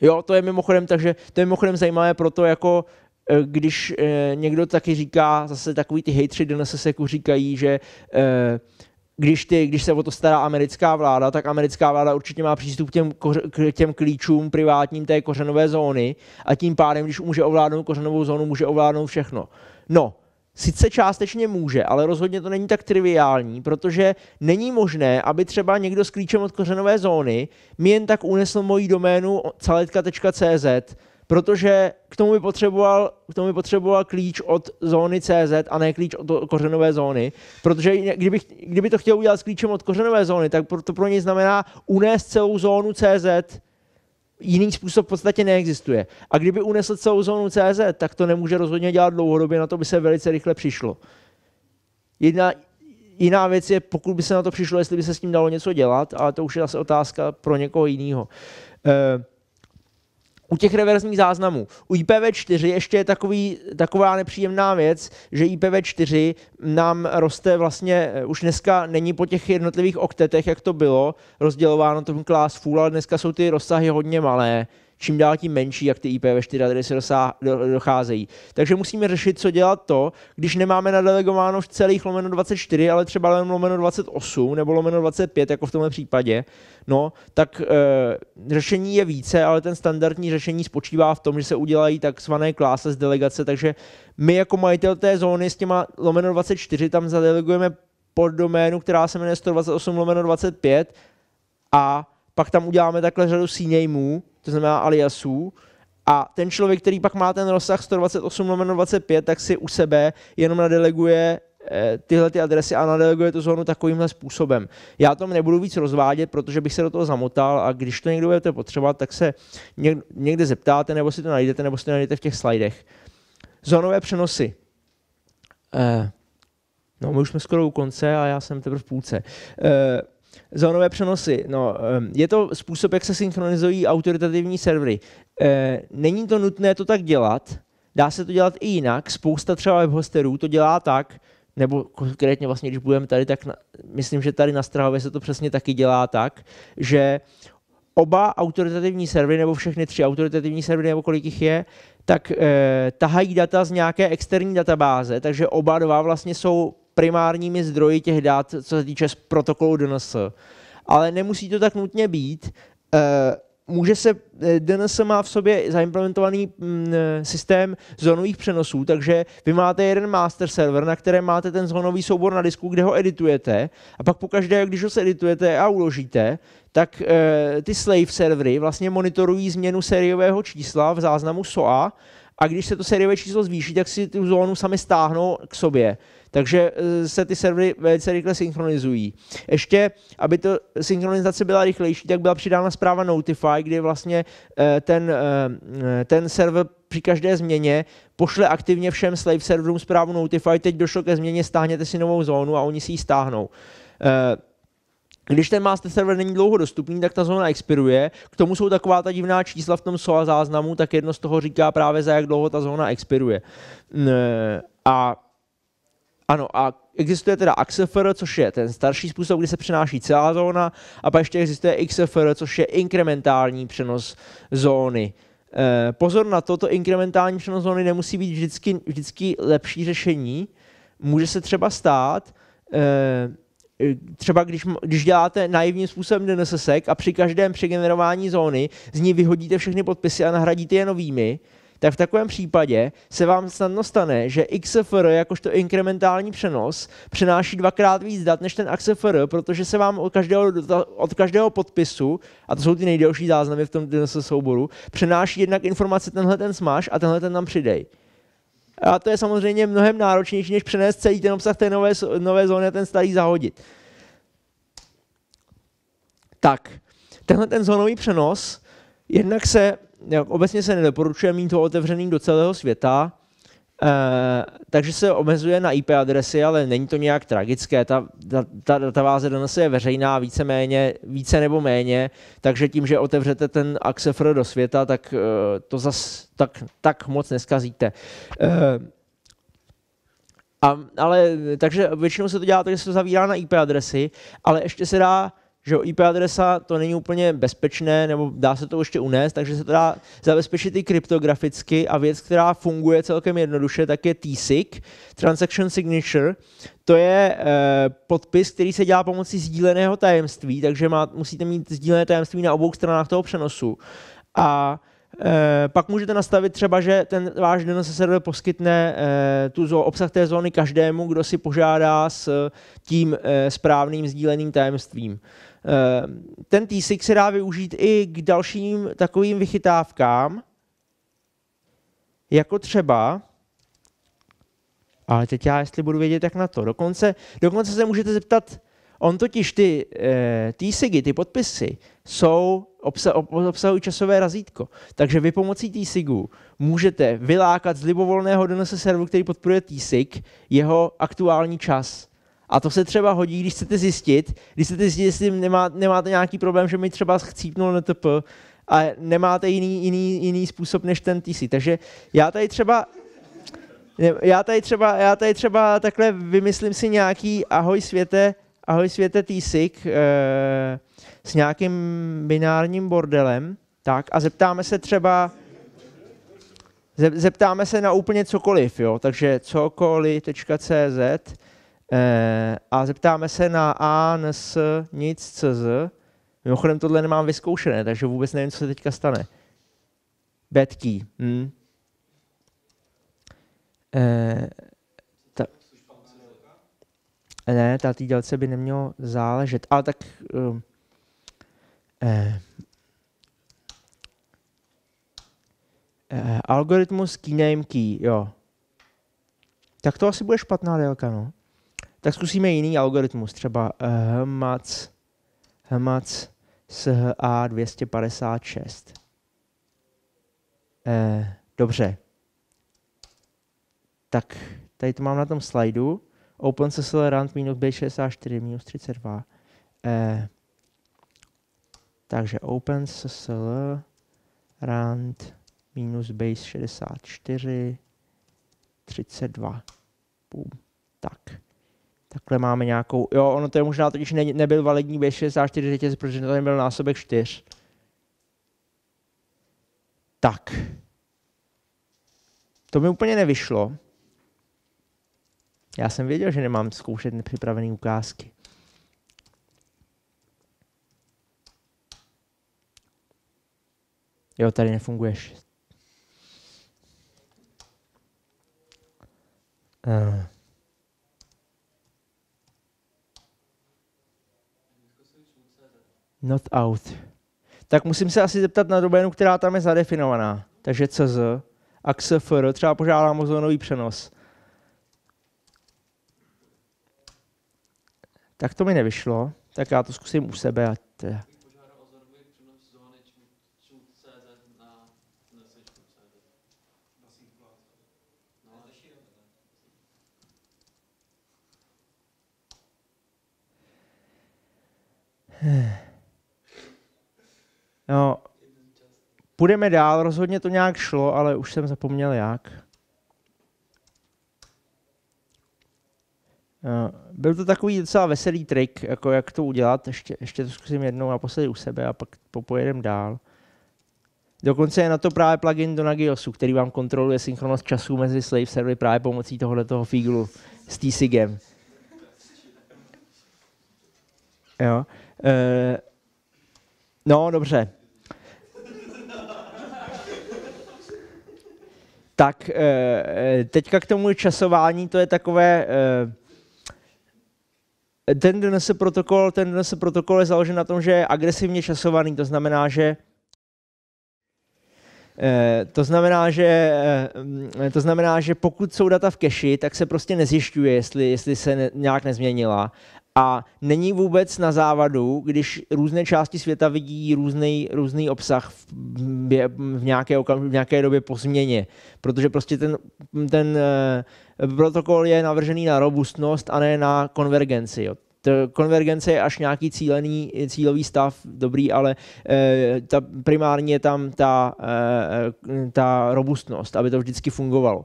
Jo, to je mimochodem, takže to je mimochodem zajímavé proto, jako eh, když eh, někdo taky říká, zase takový ty hejtři DNSSeku říkají, že eh, když, ty, když se o to stará americká vláda, tak americká vláda určitě má přístup k těm, k těm klíčům privátním té kořenové zóny a tím pádem, když může ovládnout kořenovou zónu, může ovládnout všechno. No, Sice částečně může, ale rozhodně to není tak triviální, protože není možné, aby třeba někdo s klíčem od kořenové zóny mi jen tak unesl moji doménu celetka.cz, protože k tomu by potřeboval, k tomu by potřeboval klíč od zóny CZ a ne klíč od kořenové zóny, protože kdyby, kdyby to chtěl udělat s klíčem od kořenové zóny, tak to pro něj znamená unést celou zónu CZ jiný způsob v podstatě neexistuje. A kdyby unesl celou zónu CZ, tak to nemůže rozhodně dělat dlouhodobě, na to by se velice rychle přišlo. Jedna, jiná věc je, pokud by se na to přišlo, jestli by se s tím dalo něco dělat, ale to už je zase otázka pro někoho jiného. Eh, u těch reverzních záznamů. U IPv4 ještě je takový, taková nepříjemná věc, že IPv4 nám roste vlastně, eh, už dneska není po těch jednotlivých oktetech, jak to bylo, rozdělováno tom class full, ale dneska jsou ty rozsahy hodně malé čím dál tím menší, jak ty IPv4 adresy docházejí. Takže musíme řešit, co dělat to, když nemáme nadelegováno v celých lomeno 24, ale třeba jen lomeno 28 nebo lomeno 25, jako v tomhle případě, no, tak e, řešení je více, ale ten standardní řešení spočívá v tom, že se udělají takzvané kláse z delegace, takže my jako majitel té zóny s těma lomeno 24 tam zadelegujeme pod doménu, která se jmenuje 128 lomeno 25 a pak tam uděláme takhle řadu sínějmů, to znamená aliasů, a ten člověk, který pak má ten rozsah 128 25, tak si u sebe jenom nadeleguje eh, tyhle ty adresy a nadeleguje tu zónu takovýmhle způsobem. Já tom nebudu víc rozvádět, protože bych se do toho zamotal a když to někdo budete potřebovat, tak se někde zeptáte, nebo si to najdete, nebo si to najdete v těch slidech. Zónové přenosy. Eh, no, my už jsme skoro u konce a já jsem teprve v půlce. Eh, zónové přenosy. No, ehm, je to způsob, jak se synchronizují autoritativní servery. Ehm, není to nutné to tak dělat, dá se to dělat i jinak. Spousta třeba webhosterů to dělá tak, nebo konkrétně vlastně, když budeme tady, tak na, myslím, že tady na Strahově se to přesně taky dělá tak, že oba autoritativní servery, nebo všechny tři autoritativní servery, nebo kolik jich je, tak eh, tahají data z nějaké externí databáze, takže oba dva vlastně jsou primárními zdroji těch dat, co se týče protokolu DNS. Ale nemusí to tak nutně být. Eh, může se, eh, DNS má v sobě zaimplementovaný mm, eh, systém zónových přenosů, takže vy máte jeden master server, na kterém máte ten zónový soubor na disku, kde ho editujete a pak pokaždé, když ho editujete a uložíte, tak ty slave servery vlastně monitorují změnu sériového čísla v záznamu SOA a když se to sériové číslo zvýší, tak si tu zónu sami stáhnou k sobě. Takže eh, se ty servery velice rychle synchronizují. Ještě, aby to synchronizace byla rychlejší, tak byla přidána zpráva Notify, kdy vlastně eh, ten, eh, ten server při každé změně pošle aktivně všem slave serverům zprávu Notify, teď došlo ke změně, stáhněte si novou zónu a oni si ji stáhnou. Když ten master server není dlouho dostupný, tak ta zóna expiruje. K tomu jsou taková ta divná čísla v tom SOA záznamu, tak jedno z toho říká právě za jak dlouho ta zóna expiruje. A ano, a existuje teda XFR, což je ten starší způsob, kdy se přenáší celá zóna, a pak ještě existuje XFR, což je inkrementální přenos zóny. E, pozor na to, to inkrementální přenos zóny nemusí být vždycky, vždycky lepší řešení. Může se třeba stát, e, třeba když, když děláte naivním způsobem DNSSEC a při každém přegenerování zóny z ní vyhodíte všechny podpisy a nahradíte je novými, tak v takovém případě se vám snadno stane, že XFR jakožto inkrementální přenos přenáší dvakrát víc dat než ten XFR, protože se vám od každého, od každého podpisu, a to jsou ty nejdelší záznamy v tom souboru, přenáší jednak informace tenhle ten smáš a tenhle ten nám přidej. A to je samozřejmě mnohem náročnější, než přenést celý ten obsah té nové, nové zóny a ten starý zahodit. Tak, tenhle ten zónový přenos jednak se obecně se nedoporučuje mít to otevřený do celého světa, eh, takže se omezuje na IP adresy, ale není to nějak tragické. Ta, ta, ta databáze dnes je veřejná víceméně, více nebo méně, takže tím, že otevřete ten Axefr do světa, tak eh, to zas tak, tak moc neskazíte. Eh, a, ale, takže většinou se to dělá tak, že se to zavírá na IP adresy, ale ještě se dá že IP adresa to není úplně bezpečné, nebo dá se to ještě unést, takže se to dá zabezpečit i kryptograficky a věc, která funguje celkem jednoduše, tak je TSIG, Transaction Signature. To je eh, podpis, který se dělá pomocí sdíleného tajemství, takže má, musíte mít sdílené tajemství na obou stranách toho přenosu. A Eh, pak můžete nastavit třeba, že ten váš DNS server poskytne eh, tu zó, obsah té zóny každému, kdo si požádá s eh, tím eh, správným sdíleným tajemstvím. Eh, ten T6 se dá využít i k dalším takovým vychytávkám, jako třeba, ale teď já, jestli budu vědět, jak na to, dokonce, dokonce se můžete zeptat, on totiž ty eh, T-sigy, ty podpisy, jsou obsa, obsahují časové razítko. Takže vy pomocí T-sigu můžete vylákat z libovolného DNS serveru, který podporuje T-sig, jeho aktuální čas. A to se třeba hodí, když chcete zjistit, když chcete zjistit, jestli nemá, nemáte nějaký problém, že mi třeba chcípnul NTP a nemáte jiný, jiný, jiný způsob než ten TC. Takže já tady třeba já tady, třeba, já tady třeba takhle vymyslím si nějaký ahoj světe, ahoj světe TSIC e, eh, s nějakým binárním bordelem. Tak a zeptáme se třeba, zeptáme se na úplně cokoliv, jo, takže cokoliv.cz Eh, a zeptáme se na a s, nic z. Mimochodem tohle nemám vyzkoušené, takže vůbec nevím, co se teďka stane. Bad key. Hm. E, ta, ne, ta dělce by nemělo záležet, ale tak... E, eh, algoritmus keyname key, jo. Tak to asi bude špatná délka, no tak zkusíme jiný algoritmus, třeba eh, hmac, hmac a 256. Eh, dobře. Tak, tady to mám na tom slajdu. OpenSSL rand minus B64 minus 32. Eh, takže OpenSSL rand minus base 64 32. Boom. Tak. Takhle máme nějakou, jo, ono to je možná totiž ne, nebyl validní B64 řetěz, protože to nebyl násobek 4. Tak. To mi úplně nevyšlo. Já jsem věděl, že nemám zkoušet nepřipravené ukázky. Jo, tady nefunguješ. Uh. not out. Tak musím se asi zeptat na doménu, která tam je zadefinovaná. Takže CZ a XFR, třeba požádám o zónový přenos. Tak to mi nevyšlo, tak já to zkusím u sebe. A teda. Hmm. No, půjdeme dál, rozhodně to nějak šlo, ale už jsem zapomněl jak. No, byl to takový docela veselý trik, jako jak to udělat. Ještě, ještě to zkusím jednou a poslední u sebe a pak popojedem dál. Dokonce je na to právě plugin do Nagiosu, který vám kontroluje synchronnost času mezi slave servery právě pomocí tohohle toho fíglu s TSIGem. Jo. E, no, dobře. Tak eh, eh, teďka k tomu časování, to je takové... Eh, ten DNS protokol, ten DNS protokol je založen na tom, že je agresivně časovaný, to znamená, že to znamená, že, mm, to znamená, že pokud jsou data v cache, tak se prostě nezjišťuje, jestli, jestli se ne, nějak nezměnila. A není vůbec na závadu, když různé části světa vidí různý, různý obsah v, v, nějaké okam, v nějaké době po změně, protože prostě ten, ten uh, protokol je navržený na robustnost a ne na konvergenci. Jo konvergence je až nějaký cílený, cílový stav, dobrý, ale e, ta, primárně je tam ta, e, ta robustnost, aby to vždycky fungovalo.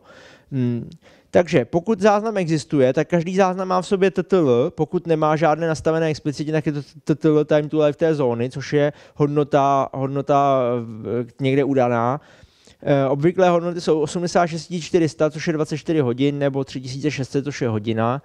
Hmm. Takže pokud záznam existuje, tak každý záznam má v sobě TTL, pokud nemá žádné nastavené explicitně, tak je to TTL time to life té zóny, což je hodnota, hodnota eh, někde udaná. Eh, obvyklé hodnoty jsou 86400, což je 24 hodin, nebo 3600, což je hodina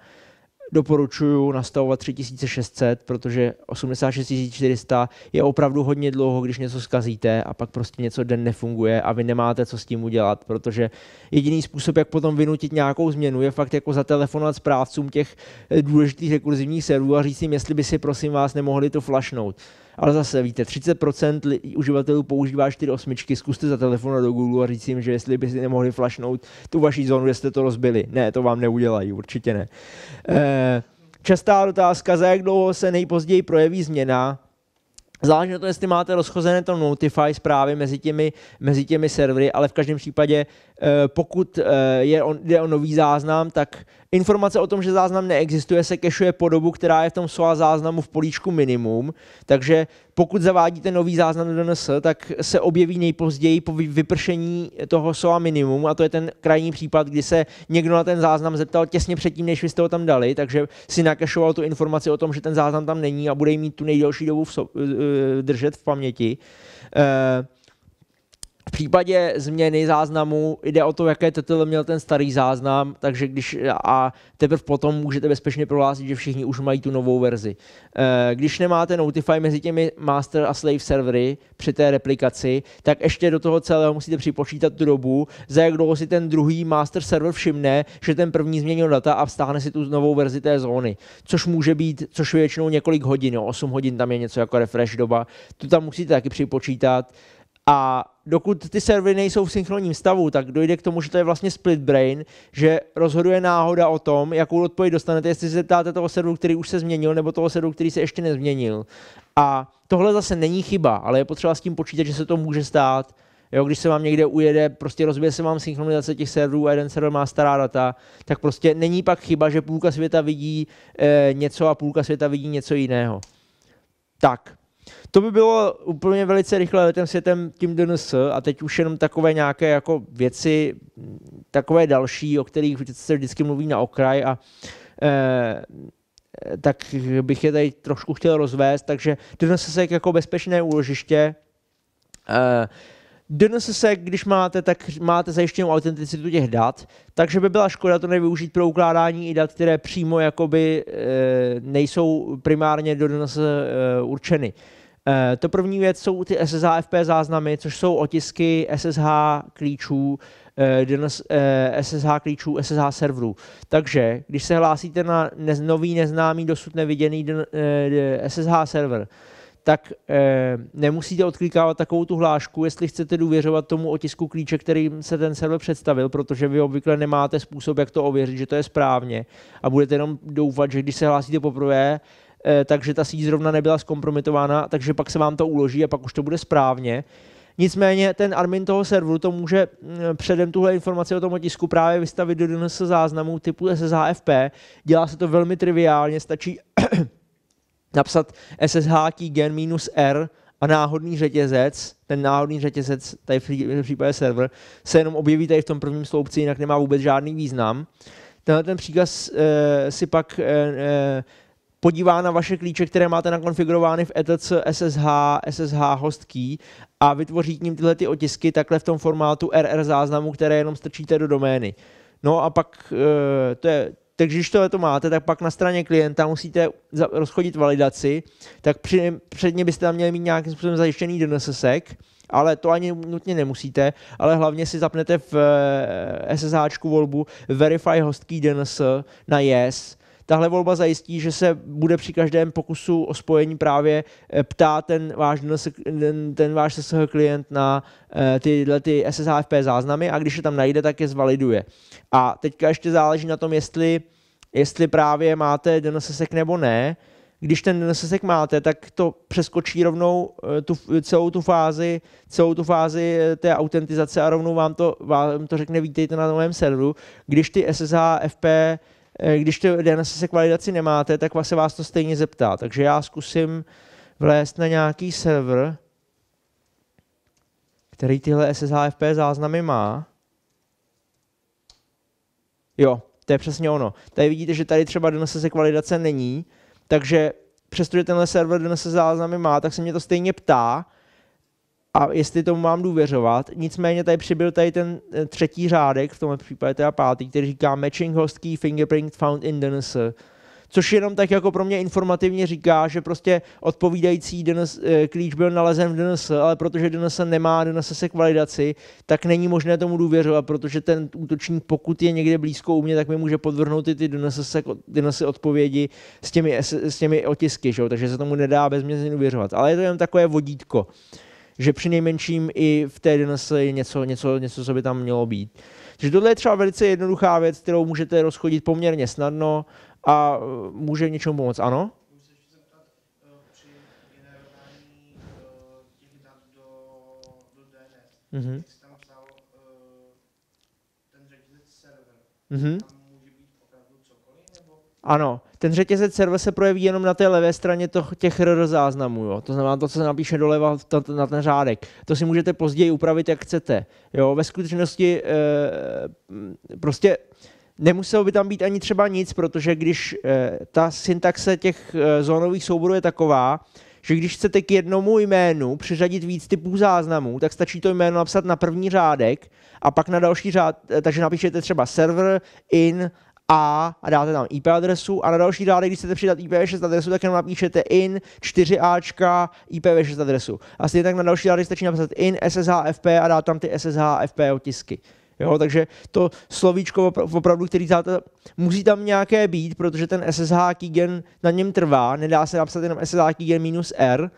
doporučuju nastavovat 3600, protože 86400 je opravdu hodně dlouho, když něco zkazíte a pak prostě něco den nefunguje a vy nemáte co s tím udělat, protože jediný způsob, jak potom vynutit nějakou změnu, je fakt jako zatelefonovat správcům těch důležitých rekurzivních serverů a říct jim, jestli by si prosím vás nemohli to flashnout. Ale zase víte, 30% li- uživatelů používá 4 osmičky, zkuste za telefon do Google a říct jim, že jestli by si nemohli flashnout tu vaši zónu, kde jste to rozbili. Ne, to vám neudělají, určitě ne. E- Častá otázka, za jak dlouho se nejpozději projeví změna, Záleží na to, jestli máte rozchozené to notify zprávy mezi těmi, mezi těmi servery, ale v každém případě, eh, pokud eh, je on, jde o nový záznam, tak informace o tom, že záznam neexistuje, se kešuje po dobu, která je v tom SOA záznamu v políčku minimum. Takže pokud zavádíte nový záznam do DNS, tak se objeví nejpozději po vypršení toho SOA minimum, a to je ten krajní případ, kdy se někdo na ten záznam zeptal těsně předtím, než vy jste ho tam dali, takže si nakešoval tu informaci o tom, že ten záznam tam není a bude mít tu nejdelší dobu v so- eh, držet v paměti. Uh, v případě změny záznamu jde o to, jaké TTL měl ten starý záznam, takže když a teprve potom můžete bezpečně prohlásit, že všichni už mají tu novou verzi. Eh, když nemáte Notify mezi těmi master a slave servery při té replikaci, tak ještě do toho celého musíte připočítat tu dobu, za jak dlouho si ten druhý master server všimne, že ten první změnil data a vztáhne si tu novou verzi té zóny, což může být, což je většinou několik hodin, jo, 8 hodin tam je něco jako refresh doba, tu tam musíte taky připočítat. A dokud ty servery nejsou v synchronním stavu, tak dojde k tomu, že to je vlastně split brain, že rozhoduje náhoda o tom, jakou odpověď dostanete, jestli se zeptáte toho serveru, který už se změnil, nebo toho serveru, který se ještě nezměnil. A tohle zase není chyba, ale je potřeba s tím počítat, že se to může stát. Jo, když se vám někde ujede, prostě rozbije se vám synchronizace těch serverů a jeden server má stará data, tak prostě není pak chyba, že půlka světa vidí e, něco a půlka světa vidí něco jiného. Tak, to by bylo úplně velice rychle letem světem tím DNS a teď už jenom takové nějaké jako věci, takové další, o kterých se vždycky mluví na okraj a eh, tak bych je tady trošku chtěl rozvést, takže se jako bezpečné úložiště. Eh, se, když máte, tak máte zajištěnou autenticitu těch dat, takže by byla škoda to nevyužít pro ukládání i dat, které přímo jakoby eh, nejsou primárně do DNS eh, určeny. Eh, to první věc jsou ty FP záznamy, což jsou otisky SSH klíčů, SSH eh, eh, klíčů, SSH serverů. Takže když se hlásíte na nový, neznámý, dosud neviděný SSH server, tak nemusíte odklikávat takovou tu hlášku, jestli chcete důvěřovat tomu otisku klíče, kterým se ten server představil, protože vy obvykle nemáte způsob, jak to ověřit, že to je správně a budete jenom doufat, že když se hlásíte poprvé Eh, takže ta síť zrovna nebyla zkompromitována, takže pak se vám to uloží a pak už to bude správně. Nicméně ten admin toho serveru to může mm, předem tuhle informaci o tom otisku právě vystavit do DNS záznamů typu SSHFP. Dělá se to velmi triviálně, stačí napsat SSH key gen R a náhodný řetězec, ten náhodný řetězec, tady v případě server, se jenom objeví tady v tom prvním sloupci, jinak nemá vůbec žádný význam. Tenhle ten příkaz e, si pak e, e, podívá na vaše klíče, které máte nakonfigurovány v ETC SSH, SSH host key a vytvoří k ním tyhle ty otisky takhle v tom formátu RR záznamu, které jenom strčíte do domény. No a pak eh, to je, takže když tohle to máte, tak pak na straně klienta musíte rozchodit validaci, tak při, předně byste tam měli mít nějakým způsobem zajištěný DNSSEC, ale to ani nutně nemusíte, ale hlavně si zapnete v SSH eh, volbu Verify Host Key DNS na Yes Tahle volba zajistí, že se bude při každém pokusu o spojení právě eh, ptá ten váš, ten, ten váš SSH klient na eh, tyhle ty SSHFP záznamy a když je tam najde, tak je zvaliduje. A teďka ještě záleží na tom, jestli, jestli právě máte DNSSEC nebo ne, když ten DNSSEC máte, tak to přeskočí rovnou eh, tu, celou tu fázi, celou tu fázi té autentizace a rovnou vám to, vám to řekne vítejte na novém serveru. Když ty SSHFP FP Eh, když ty DNS kvalidaci nemáte, tak se vás to stejně zeptá. Takže já zkusím vlézt na nějaký server, který tyhle SSHFP záznamy má. Jo, to je přesně ono. Tady vidíte, že tady třeba DNS kvalidace není, takže přestože tenhle server DNS záznamy má, tak se mě to stejně ptá, a jestli tomu mám důvěřovat. Nicméně tady přibyl tady ten eh, třetí řádek, v tomhle případě teda pátý, který říká matching host key fingerprint found in DNS což jenom tak jako pro mě informativně říká, že prostě odpovídající DNS, eh, klíč byl nalezen v DNS, ale protože DNS nemá DNS se kvalidaci, tak není možné tomu důvěřovat, protože ten útočník, pokud je někde blízko u mě, tak mi může podvrhnout i ty DNS, DNS odpovědi s těmi, s těmi otisky, že? takže se tomu nedá bezměrně důvěřovat. Ale je to jen takové vodítko že při nejmenším i v té dnes je něco, něco, něco, co by tam mělo být. Takže tohle je třeba velice jednoduchá věc, kterou můžete rozchodit poměrně snadno a e, může něčemu pomoct, ano? Mm-hmm. Mm-hmm. Ano, ten řetězec server se projeví jenom na té levé straně to, těch RR záznamů, jo? to znamená to, co se napíše doleva na ten řádek. To si můžete později upravit, jak chcete. Jo? Ve skutečnosti e, prostě nemuselo by tam být ani třeba nic, protože když e, ta syntaxe těch e, zónových souborů je taková, že když chcete k jednomu jménu přiřadit víc typů záznamů, tak stačí to jméno napsat na první řádek a pak na další řád, takže napíšete třeba server in a a dáte tam IP adresu a na další dále, když chcete přidat IPv6 adresu, tak jenom napíšete in 4ačka IPv6 adresu. A stejně tak na další dále stačí napsat in SSHFP a dát tam ty SSHFP otisky. Jo, takže to slovíčko opravdu, který dáte, musí tam nějaké být, protože ten SSH keygen na něm trvá, nedá se napsat jenom SSH keygen minus R,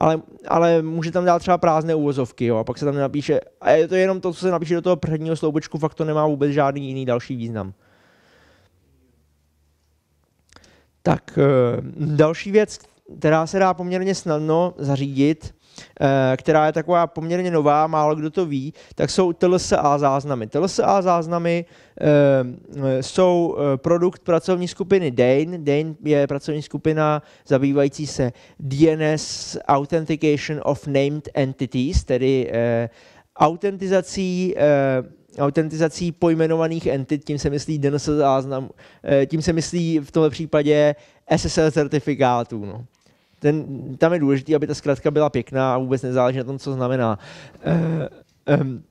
ale, ale může tam dát třeba prázdné úvozovky, jo, a pak se tam napíše, a je to jenom to, co se napíše do toho předního sloubečku, fakt to nemá vůbec žádný jiný další význam. Tak eh, další věc, která se dá poměrně snadno zařídit, eh, která je taková poměrně nová, málo kdo to ví, tak jsou TLSA záznamy. TLSA záznamy eh, jsou produkt pracovní skupiny Dane. Dane je pracovní skupina zabývající se DNS Authentication of Named Entities, tedy autentizací autentizací pojmenovaných entit, tím se myslí DNS záznam, eh, tím se myslí v tomto případě SSL certifikátů. No. Ten, tam je důležité, aby ta zkrátka byla pěkná a vůbec nezáleží na tom, co znamená. um,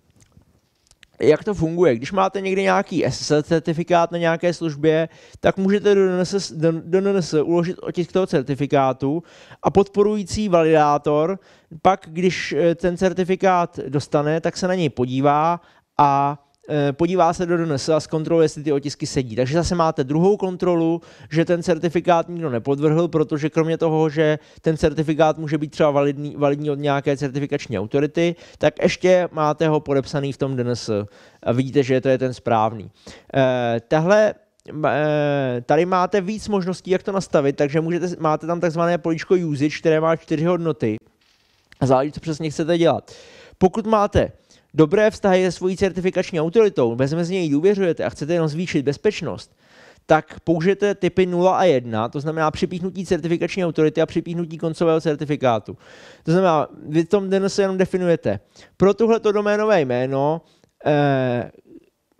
jak to funguje. Když máte někde nějaký SSL certifikát na nějaké službě, tak můžete do DNS, do DNS uložit otisk toho certifikátu a podporující validátor pak, když eh, ten certifikát dostane, tak se na něj podívá a e, podívá se do DNS a zkontroluje, jestli ty otisky sedí. Takže zase máte druhou kontrolu, že ten certifikát nikdo nepodvrhl, protože kromě toho, že ten certifikát může být třeba validní, validní od nějaké certifikační autority, tak ještě máte ho podepsaný v tom DNS a vidíte, že to je ten správný. Eh, tahle e, tady máte víc možností, jak to nastavit, takže můžete, máte tam takzvané políčko usage, které má čtyři hodnoty. Záleží, co přesně chcete dělat. Pokud máte dobré vztahy se svojí certifikační autoritou, vezme z něj důvěřujete a chcete jenom zvýšit bezpečnost, tak použijete typy 0 a 1, to znamená připíchnutí certifikační autority a připíchnutí koncového certifikátu. To znamená, vy v tom DNS jenom definujete. Pro tohleto doménové jméno eh,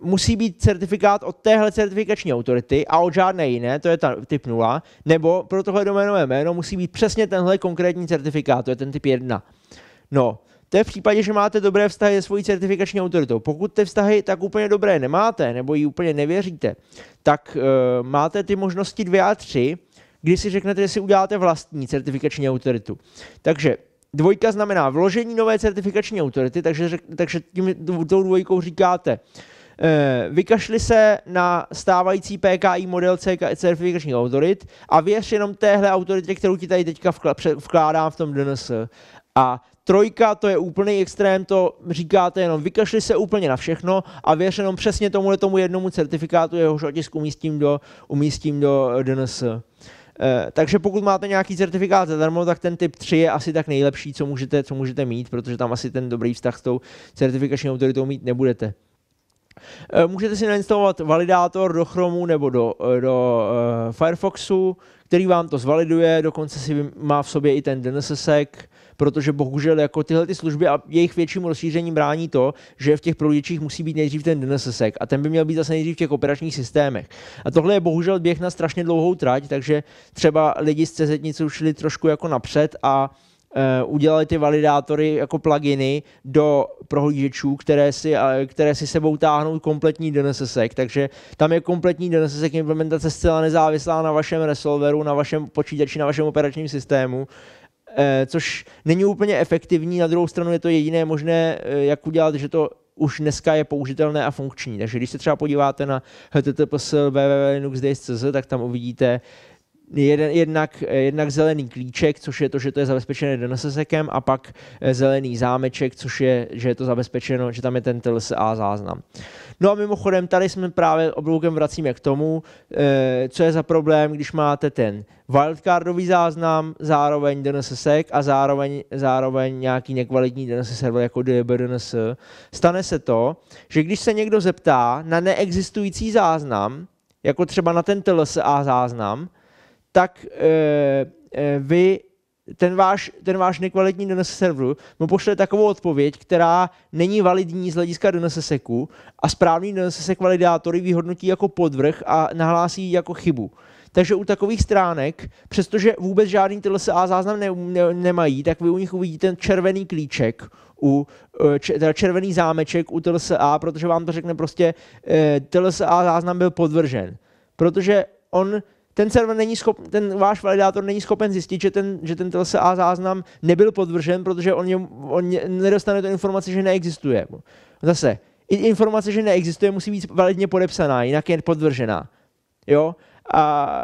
musí být certifikát od téhle certifikační autority a od žádné jiné, to je ta typ 0, nebo pro tohle doménové jméno musí být přesně tenhle konkrétní certifikát, to je ten typ 1. No, to je v případě, že máte dobré vztahy se svojí certifikační autoritou. Pokud ty vztahy tak úplně dobré nemáte, nebo ji úplně nevěříte, tak uh, máte ty možnosti dvě a tři, kdy si řeknete, že si uděláte vlastní certifikační autoritu. Takže dvojka znamená vložení nové certifikační autority, takže, takže tím, tou dvojkou říkáte, eh, vykašli se na stávající PKI model certifikačních autorit a věř jenom téhle autoritě, kterou ti tady teďka vkládám v tom DNS. A Trojka, to je úplný extrém, to říkáte jenom vykašli se úplně na všechno a věř jenom přesně tomu, tomu jednomu certifikátu, jehož otisk umístím do, umístím do eh, DNS. Eh, takže pokud máte nějaký certifikát zadarmo, tak ten typ 3 je asi tak nejlepší, co můžete, co můžete mít, protože tam asi ten dobrý vztah s tou certifikační autoritou mít nebudete. Eh, můžete si nainstalovat validátor do Chromu nebo do, do Firefoxu, který vám to zvaliduje, dokonce si má v sobě i ten DNSSEC, protože bohužel jako tyhle ty služby a jejich větším rozšířením brání to, že v těch prohlížečích musí být nejdřív ten DNSSEC a ten by měl být zase nejdřív v těch operačních systémech. A tohle je bohužel běh na strašně dlouhou trať, takže třeba lidi z CZ šli trošku jako napřed a e, udělali ty validátory jako pluginy do prohlížečů, které si, které si sebou táhnou kompletní DNSSEC, takže tam je kompletní DNSSEC implementace zcela nezávislá na vašem resolveru, na vašem počítači, na vašem operačním systému Eh, což není úplně efektivní, na druhou stranu je to jediné možné, eh, jak udělat, že to už dneska je použitelné a funkční. Takže když se třeba podíváte na https www.linuxdays.cz, tak tam uvidíte jeden, jednak, eh, jednak zelený klíček, což je to, že to je zabezpečené DNSSekem, a pak zelený zámeček, což je, že je to zabezpečeno, že tam je ten TLSA záznam. Uh, No a mimochodem, tady jsme právě obloukem vracíme k tomu, eh, co je za problém, když máte ten wildcardový záznam, zároveň DNSSEC a zároveň, zároveň nějaký nekvalitní DNS server jako DBDNS. Stane se to, že když se někdo zeptá na neexistující záznam, jako třeba na ten TLSA záznam, tak e, e, vy ten váš, ten váš nekvalitní DNS serveru mu pošle takovou odpověď, která není validní z hlediska DNS seku a správný DNS sek validátory vyhodnotí jako podvrh a nahlásí jako chybu. Takže u takových stránek, přestože vůbec žádný tyhle záznam ne, ne, nemají, tak vy u nich uvidíte ten červený klíček, u, e, teda červený zámeček u TLSA, protože vám to řekne prostě, e, TLSA záznam byl podvržen. Protože on ten server není schop, ten váš validátor není schopen zjistit, že ten, že ten TLSA záznam nebyl podvržen, protože on, on nedostane tu informaci, že neexistuje. Zase, informace, že neexistuje, musí být validně podepsaná, jinak je podvržená. Jo? A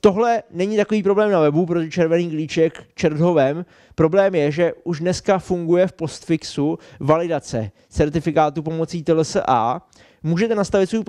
tohle není takový problém na webu, protože červený klíček čerdhovem. Problém je, že už dneska funguje v postfixu validace certifikátu pomocí TLSA můžete nastavit svůj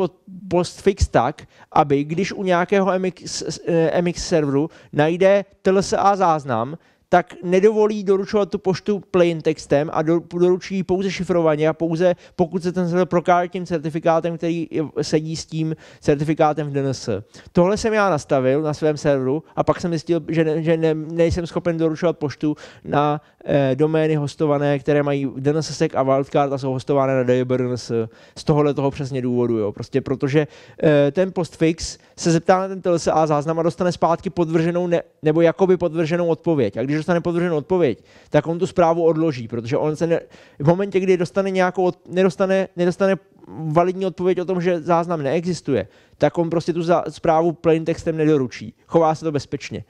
postfix tak, aby když u nějakého MX, eh, MX serveru najde TLSA záznam, tak nedovolí doručovat tu poštu plain textem a doručí ji pouze šifrovaně a pouze pokud se ten server prokáže tím certifikátem, který sedí s tím certifikátem v DNS. Tohle jsem já nastavil na svém serveru a pak jsem zjistil, že, ne, že ne, nejsem schopen doručovat poštu na Eh, domény hostované, které mají DNSSEC a wildcard a jsou hostované na DBRNS. Z tohohle toho přesně důvodu, jo. Prostě protože eh, ten postfix se zeptá na ten a záznam a dostane zpátky podvrženou ne, nebo jakoby podvrženou odpověď. A když dostane podvrženou odpověď, tak on tu zprávu odloží, protože on se ne, v momentě, kdy dostane nějakou, od, nedostane, nedostane validní odpověď o tom, že záznam neexistuje, tak on prostě tu zprávu plain textem nedoručí. Chová se to bezpečně.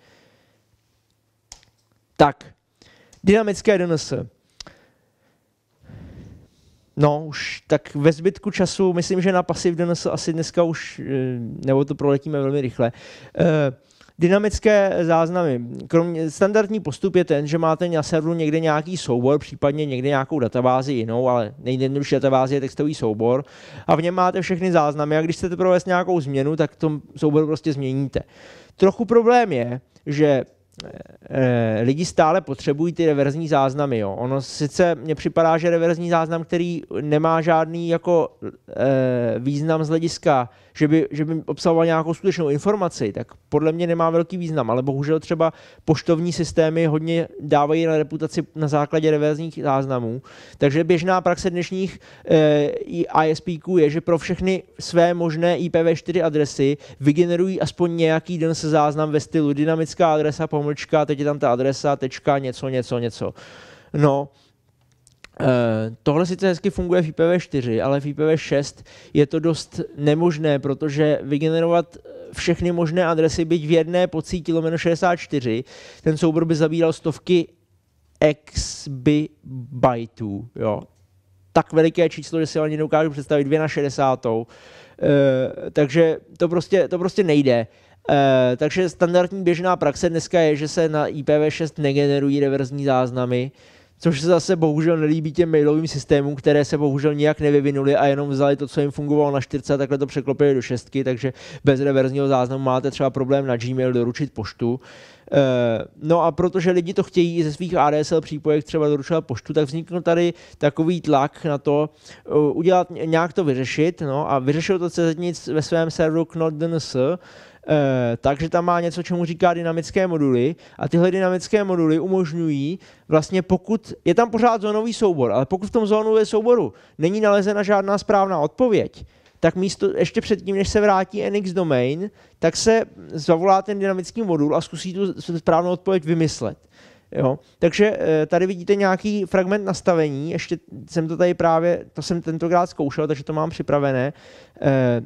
Tak, Dynamické DNS. No, už tak ve zbytku času, myslím, že na pasiv DNS asi dneska už, eh, nebo to proletíme velmi rychle. Eh, dynamické záznamy. Kromě, standardní postup je ten, že máte na serveru někde nějaký soubor, případně někde nějakou databázi jinou, ale nejjednodušší databáze je textový soubor a v něm máte všechny záznamy a když chcete provést nějakou změnu, tak tom soubor prostě změníte. Trochu problém je, že Eh, eh, lidi stále potřebují ty reverzní záznamy. Jo. Ono sice mně připadá, že reverzní záznam, který nemá žádný jako e, význam z hlediska, že by, že by obsahoval nějakou skutečnou informaci, tak podle mě nemá velký význam, ale bohužel třeba poštovní systémy hodně dávají na reputaci na základě reverzních záznamů. Takže běžná praxe dnešních e, ISP je, že pro všechny své možné IPv4 adresy vygenerují aspoň nějaký den se záznam ve stylu dynamická adresa pomocí pomlčka, teď je tam ta adresa, tečka, něco, něco, něco. No, eh, tohle sice hezky funguje v IPv4, ale v IPv6 je to dost nemožné, protože vygenerovat všechny možné adresy, byť v jedné pod sítí lomeno 64, ten soubor by zabíral stovky exbytů. Jo. Tak veliké číslo, že si ani nedokážu představit, 2 na 60. Uh, eh, takže to prostě, to prostě nejde. Uh, Eh, takže standardní běžná praxe dneska je, že se na IPv6 negenerují reverzní záznamy, což se zase bohužel nelíbí těm mailovým systémům, které se bohužel nijak nevyvinuly a jenom vzali to, co jim fungovalo na 4 a takhle to překlopili do šestky, takže bez reverzního záznamu máte třeba problém na Gmail doručit poštu. Eh, no a protože lidi to chtějí ze svých ADSL přípojek třeba doručovat poštu, tak vznikl tady takový tlak na to eh, udělat, nějak to vyřešit, no a vyřešil to CZNIC ve svém serveru Knot.dns, Eh, takže tam má něco, čemu říká dynamické moduly a tyhle dynamické moduly umožňují vlastně pokud, je tam pořád zónový soubor, ale pokud v tom zónovém souboru není nalezena žádná správná odpověď, tak místo, ještě předtím, než se vrátí NX domain, tak se zavolá ten dynamický modul a zkusí tu správnou odpověď vymyslet. Jo? Takže eh, tady vidíte nějaký fragment nastavení, ještě jsem to tady právě, to jsem tentokrát zkoušel, takže to mám připravené. Eh,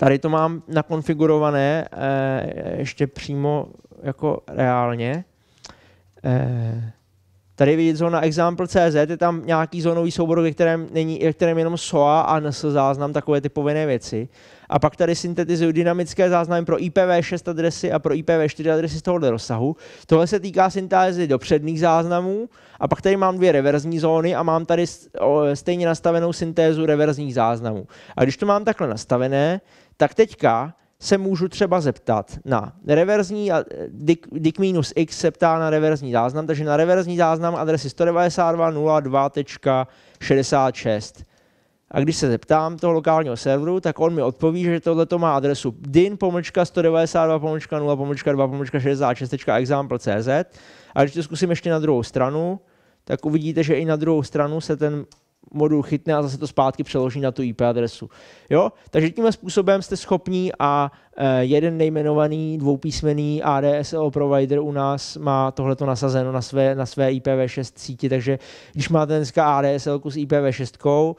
Tady to mám nakonfigurované eh, ještě přímo jako reálně. Eh, tady vidět zóna example.cz, je tam nějaký zónový soubor, ve kterém, není, ve kterém jenom SOA a NS záznam, takové ty povinné věci. A pak tady syntetizuju dynamické záznamy pro IPv6 adresy a pro IPv4 adresy z tohohle rozsahu. Tohle se týká syntézy do předních záznamů a pak tady mám dvě reverzní zóny a mám tady stejně nastavenou syntézu reverzních záznamů. A když to mám takhle nastavené, tak teďka se můžu třeba zeptat na reverzní, dik minus x se ptá na reverzní záznam, takže na reverzní záznam adresy 192.02.66. A když se zeptám toho lokálního serveru, tak on mi odpoví, že tohle to má adresu din pomlčka 192 pomlčka 0 pomlčka 2 pomlčka 66.example.cz a když to zkusím ještě na druhou stranu, tak uvidíte, že i na druhou stranu se ten modul chytne a zase to zpátky přeloží na tu IP adresu. Jo? Takže tímhle způsobem jste schopní a eh, jeden nejmenovaný dvoupísmený ADSL provider u nás má tohleto nasazeno na své, na své IPv6 síti, takže když máte dneska ADSL s IPv6,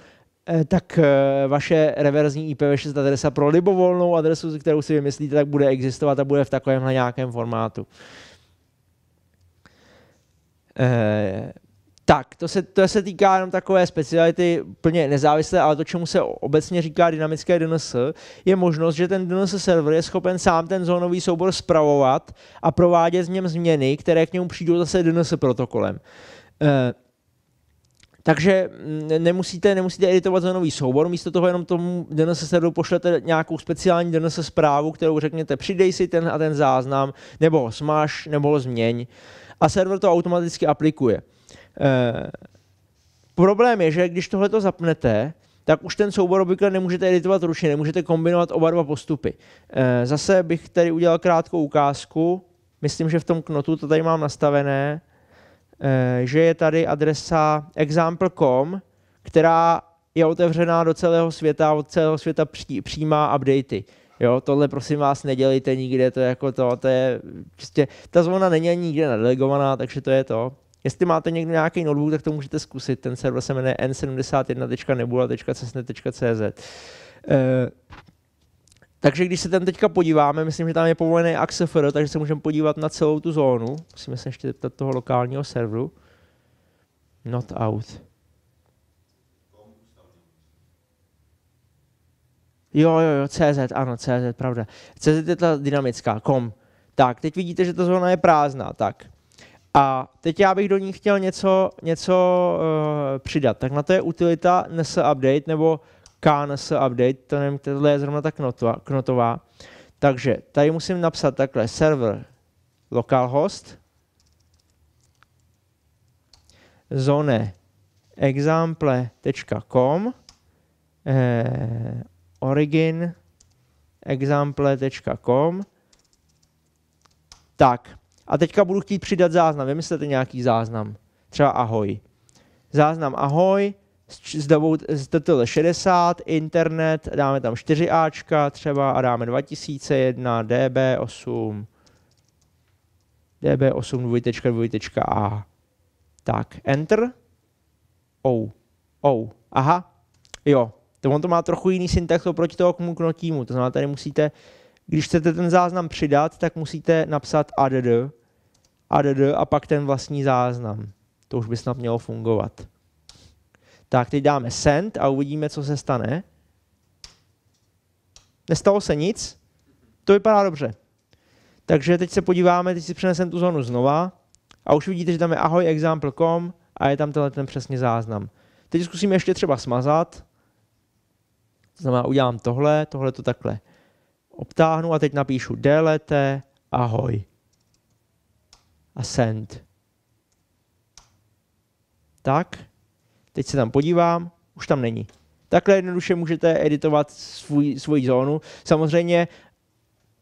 eh, tak eh, vaše reverzní IPv6 adresa pro libovolnou adresu, kterou si vymyslíte, tak bude existovat a bude v takovémhle nějakém formátu. Tak, to se, to se týká jenom takové speciality plně nezávislé, ale to, čemu se obecně říká dynamické DNS, je možnost, že ten DNS server je schopen sám ten zónový soubor spravovat a provádět z něm změny, které k němu přijdou zase DNS protokolem. E, takže mm, nemusíte, nemusíte editovat zónový soubor, místo toho jenom tomu DNS serveru pošlete nějakou speciální DNS zprávu, kterou řekněte přidej si ten a ten záznam, nebo smaž, nebo změň a server to automaticky aplikuje. Eh, problém je, že když tohle to zapnete, tak už ten soubor obvykle nemůžete editovat ručně, nemůžete kombinovat oba dva postupy. Eh, zase bych tady udělal krátkou ukázku. Myslím, že v tom knotu to tady mám nastavené, eh, že je tady adresa example.com, která je otevřená do celého světa, od celého světa přijímá updaty. Jo, tohle prosím vás nedělejte nikde, to je jako to, to je prostě, ta zvona není ani nikde nadelegovaná, takže to je to. Jestli máte někdo nějaký notebook, tak to můžete zkusit. Ten server se jmenuje n 71nebulacz eh, Takže když se tam teďka podíváme, myslím, že tam je povolený AXFR, takže se můžeme podívat na celou tu zónu. Musíme se ještě zeptat toho lokálního serveru. Not out. Jo, jo, jo, CZ, ano, CZ, pravda. CZ je ta dynamická, kom. Tak, teď vidíte, že ta zóna je prázdná, tak. A teď já bych do ní chtěl něco, něco uh, přidat. Tak na to je utilita NS update nebo KNS update, to nevím, tohle je zrovna ta knotová, knotová. Takže tady musím napsat takhle server localhost zone example.com eh, origin example.com tak, a teďka budu chtít přidat záznam. Vymyslete nějaký záznam. Třeba ahoj. Záznam ahoj, z, davou, TTL 60, internet, dáme tam 4Ačka třeba a dáme 2001, DB8, DB8 dvojtečka, dvojtečka A. Tak, enter. O. O. Aha. Jo. To on to má trochu jiný syntax oproti toho knotímu. To znamená, tady musíte, když chcete ten záznam přidat, tak musíte napsat add a, d, a pak ten vlastní záznam. To už by snad mělo fungovat. Tak, teď dáme send a uvidíme, co se stane. Nestalo se nic? To vypadá dobře. Takže teď se podíváme, teď si přenesem tu zónu znova a už vidíte, že tam je ahoj example.com a je tam tenhle ten přesně záznam. Teď zkusíme ještě třeba smazat. To znamená, udělám tohle, tohle to takhle obtáhnu a teď napíšu delete ahoj a send. Tak, teď se tam podívám, už tam není. Takhle jednoduše můžete editovat svůj, svůj zónu. Samozřejmě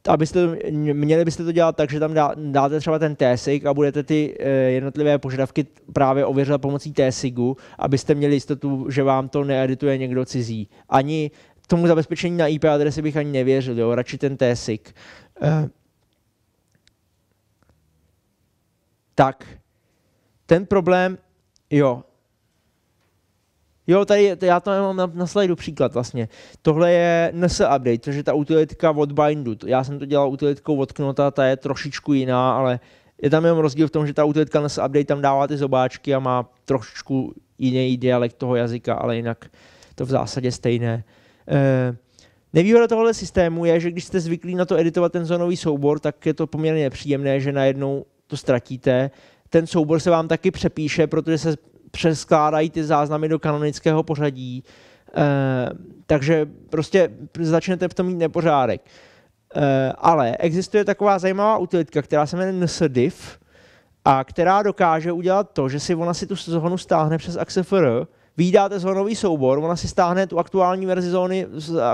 abyste to, měli byste to dělat tak, že tam dá, dáte třeba ten TSIG a budete ty e, jednotlivé požadavky právě ověřovat pomocí TSIGu, abyste měli jistotu, že vám to needituje někdo cizí. Ani tomu zabezpečení na IP adresy bych ani nevěřil, jo, radši ten TSIG. E, eh, tak ten problém, jo, Jo, tady, já to mám na, na slajdu příklad vlastně. Tohle je NS update, což je ta utilitka od Bindu. Já jsem to dělal utilitkou od Knota, ta je trošičku jiná, ale je tam jenom rozdíl v tom, že ta utilitka NS update tam dává ty zobáčky a má trošičku jiný dialekt toho jazyka, ale jinak to v zásadě stejné. E, nevýhoda tohle systému je, že když jste zvyklí na to editovat ten zónový soubor, tak je to poměrně nepříjemné, že najednou to ztratíte. Ten soubor se vám taky přepíše, protože se přeskládají ty záznamy do kanonického pořadí. E, takže prostě začnete v tom mít nepořádek. E, ale existuje taková zajímavá utilitka, která se jmenuje NSDIF, a která dokáže udělat to, že si ona si tu zónu stáhne přes AXFR, vydáte zónový soubor, ona si stáhne tu aktuální verzi zóny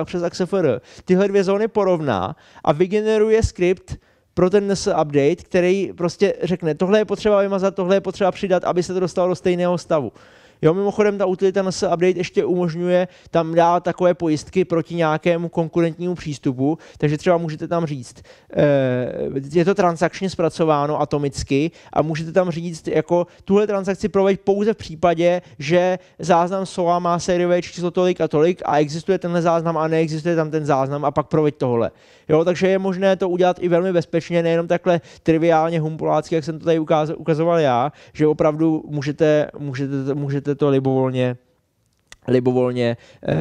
přes AXFR, tyhle dvě zóny porovná a vygeneruje skript pro ten update, který prostě řekne, tohle je potřeba vymazat, tohle je potřeba přidat, aby se to dostalo do stejného stavu. Jo, mimochodem ta utilita NS Update ještě umožňuje tam dát takové pojistky proti nějakému konkurentnímu přístupu, takže třeba můžete tam říct, eh, je to transakčně zpracováno atomicky a můžete tam říct, jako tuhle transakci proveď pouze v případě, že záznam SOA má sériové číslo tolik a tolik a existuje tenhle záznam a neexistuje tam ten záznam a pak proveď tohle. Jo, takže je možné to udělat i velmi bezpečně, nejenom takhle triviálně humpulácky, jak jsem to tady ukazoval já, že opravdu můžete, můžete, můžete to libovolně libovolně eh,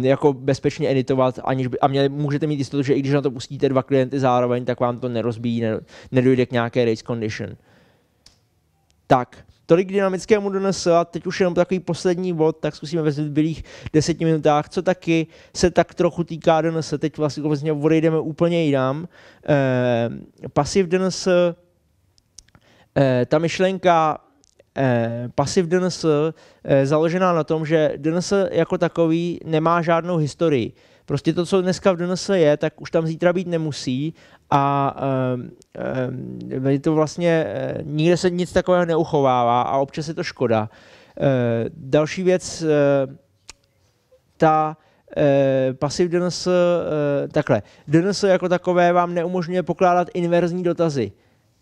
jako bezpečně editovat, aniž by, a měli, můžete mít jistotu, že i když na to pustíte dva klienty zároveň, tak vám to nerozbíjí, ne, nedojde k nějaké race condition. Tak, tolik dynamickému donesl a teď už jenom takový poslední bod, tak zkusíme ve zbylých deseti minutách, co taky se tak trochu týká DNS. Teď vlastně, vlastně odejdeme úplně jinam. Eh, pasiv DNS, eh, ta myšlenka Eh, pasiv DNS eh, založená na tom, že DNS jako takový nemá žádnou historii. Prostě to, co dneska v DNS je, tak už tam zítra být nemusí a um, um, to vlastně uh, nikde se nic takového neuchovává a občas je to škoda. Uh, další věc, uh, ta Uh, pasiv DNS, uh, takhle, DNS jako takové vám neumožňuje pokládat inverzní dotazy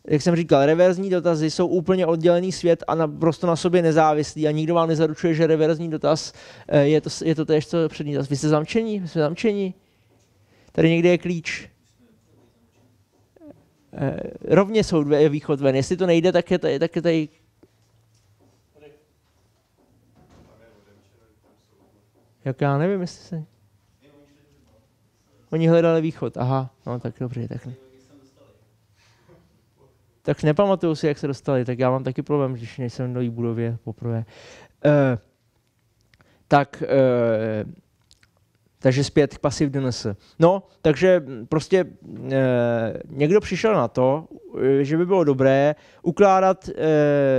jak jsem říkal, reverzní dotazy jsou úplně oddělený svět a naprosto na sobě nezávislý a nikdo vám nezaručuje, že reverzní dotaz eh, je to, je to též, co přední dotaz. Vy jste zamčení, Vy jsme zamčení. Tady někde je klíč. Eh, rovně jsou dvě východ ven. Jestli to nejde, tak je tady, tak je tady Jak já nevím, jestli se... Oni hledali východ, aha, no tak dobře, ne tak nepamatuju si, jak se dostali, tak já mám taky problém, když nejsem do budově poprvé. E, tak, e, takže zpět k pasiv DNS. No, takže prostě e, někdo přišel na to, že by bylo dobré ukládat e,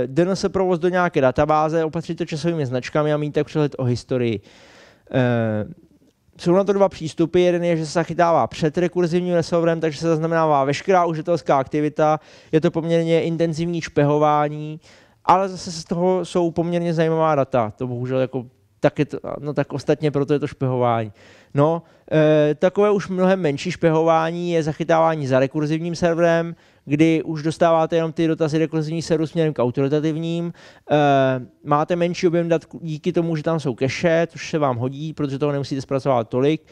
DNS provoz do nějaké databáze, opatřit to časovými značkami a mít tak přehled o historii. E, jsou na to dva přístupy. Jeden je, že se zachytává před rekurzivním resolverem, takže se zaznamenává veškerá užitelská aktivita. Je to poměrně intenzivní špehování, ale zase z toho jsou poměrně zajímavá data. To bohužel jako tak je to, no tak ostatně proto je to špehování. No, e, takové už mnohem menší špehování je zachytávání za rekurzivním serverem, kdy už dostáváte jenom ty dotazy rekurzivní serveru směrem k autoritativním. Eh, máte menší objem dat díky tomu, že tam jsou cache, což se vám hodí, protože toho nemusíte zpracovat tolik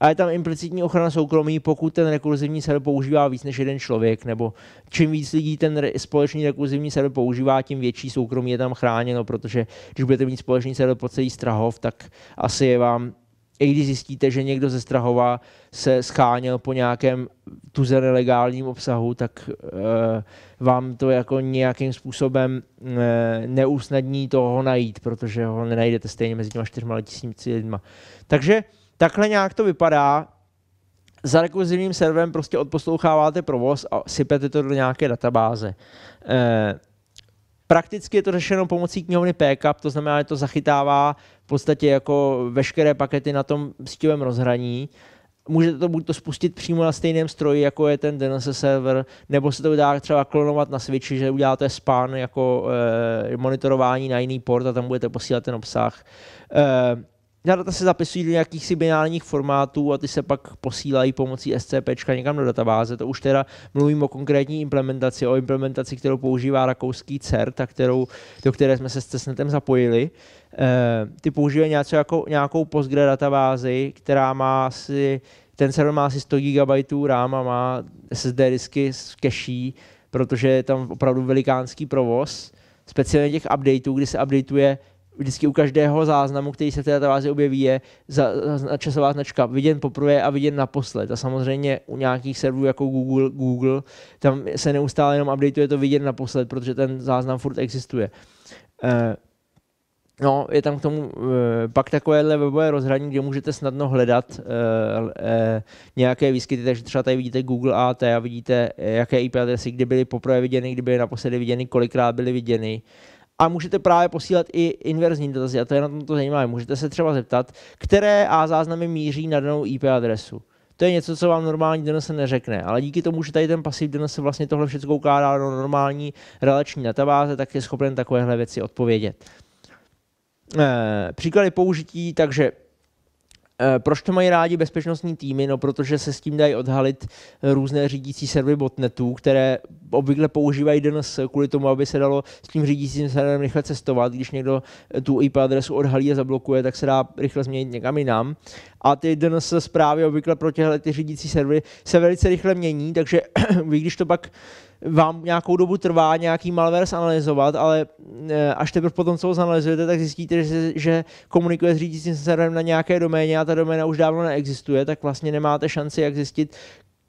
a je tam implicitní ochrana soukromí, pokud ten rekurzivní server používá víc než jeden člověk, nebo čím víc lidí ten re- společný rekurzivní server používá, tím větší soukromí je tam chráněno, protože když budete mít společný server po celý Strahov, tak asi je vám i když zjistíte, že někdo ze Strahova se scháněl po nějakém tuze nelegálním obsahu, tak e, vám to jako nějakým způsobem e, neusnadní toho najít, protože ho nenajdete stejně mezi těma čtyřma tisíci lidma. Takže takhle nějak to vypadá. Za rekurzivním serverem prostě odposloucháváte provoz a sypete to do nějaké databáze. E, Prakticky je to řešeno pomocí knihovny PKP, to znamená, že to zachytává v podstatě jako veškeré pakety na tom sítovém rozhraní. Můžete to buď to spustit přímo na stejném stroji, jako je ten DNS server, nebo se to dá třeba klonovat na switchi, že uděláte span jako e, monitorování na jiný port a tam budete posílat ten obsah. E, ta data se zapisují do si binárních formátů a ty se pak posílají pomocí SCP někam do databáze. To už teda mluvím o konkrétní implementaci, o implementaci, kterou používá rakouský CERT a kterou, do které jsme se s CESNETem zapojili. E, ty používají něco jako, nějakou Postgre databázi, která má asi, ten server má asi 100 GB RAM a má SSD disky s keší, protože je tam opravdu velikánský provoz. Speciálně těch updateů, kdy se updateuje vždycky u každého záznamu, který se v té databázi objeví, je za, za, časová značka viděn poprvé a viděn naposled. A samozřejmě u nějakých serverů jako Google, Google tam se neustále jenom updateuje to viděn naposled, protože ten záznam furt existuje. E, no, je tam k tomu e, pak takovéhle webové rozhraní, kde můžete snadno hledat e, nějaké výskyty, takže třeba tady vidíte Google AT a vidíte, jaké IP adresy, kdy byly poprvé viděny, kdy byly naposledy viděny, kolikrát byly viděny a můžete právě posílat i inverzní dotazy a to je na tom to zajímavé. Můžete se třeba zeptat, které A záznamy míří na danou IP adresu. To je něco, co vám normální DNS neřekne, ale díky tomu, že tady ten pasiv DNS vlastně tohle všechno ukládá do normální relační databáze, tak je schopen takovéhle věci odpovědět. Eh, příklady použití, takže Eh, proč to mají rádi bezpečnostní týmy? No, protože se s tím dají odhalit eh, různé řídící servery botnetů, které obvykle používají DNS kvůli tomu, aby se dalo s tím řídícím serverem rychle cestovat. Když někdo eh, tu IP adresu odhalí a zablokuje, tak se dá rychle změnit někam jinam. A ty DNS zprávy obvykle pro těhle ty řídící servery se velice rychle mění, takže vy když to pak vám nějakou dobu trvá nějaký malware zanalizovat, ale e, až teprve potom, co ho zanalizujete, tak zjistíte, že, že komunikuje s řídícím serverem na nějaké doméně a ta doména už dávno neexistuje, tak vlastně nemáte šanci, jak zjistit,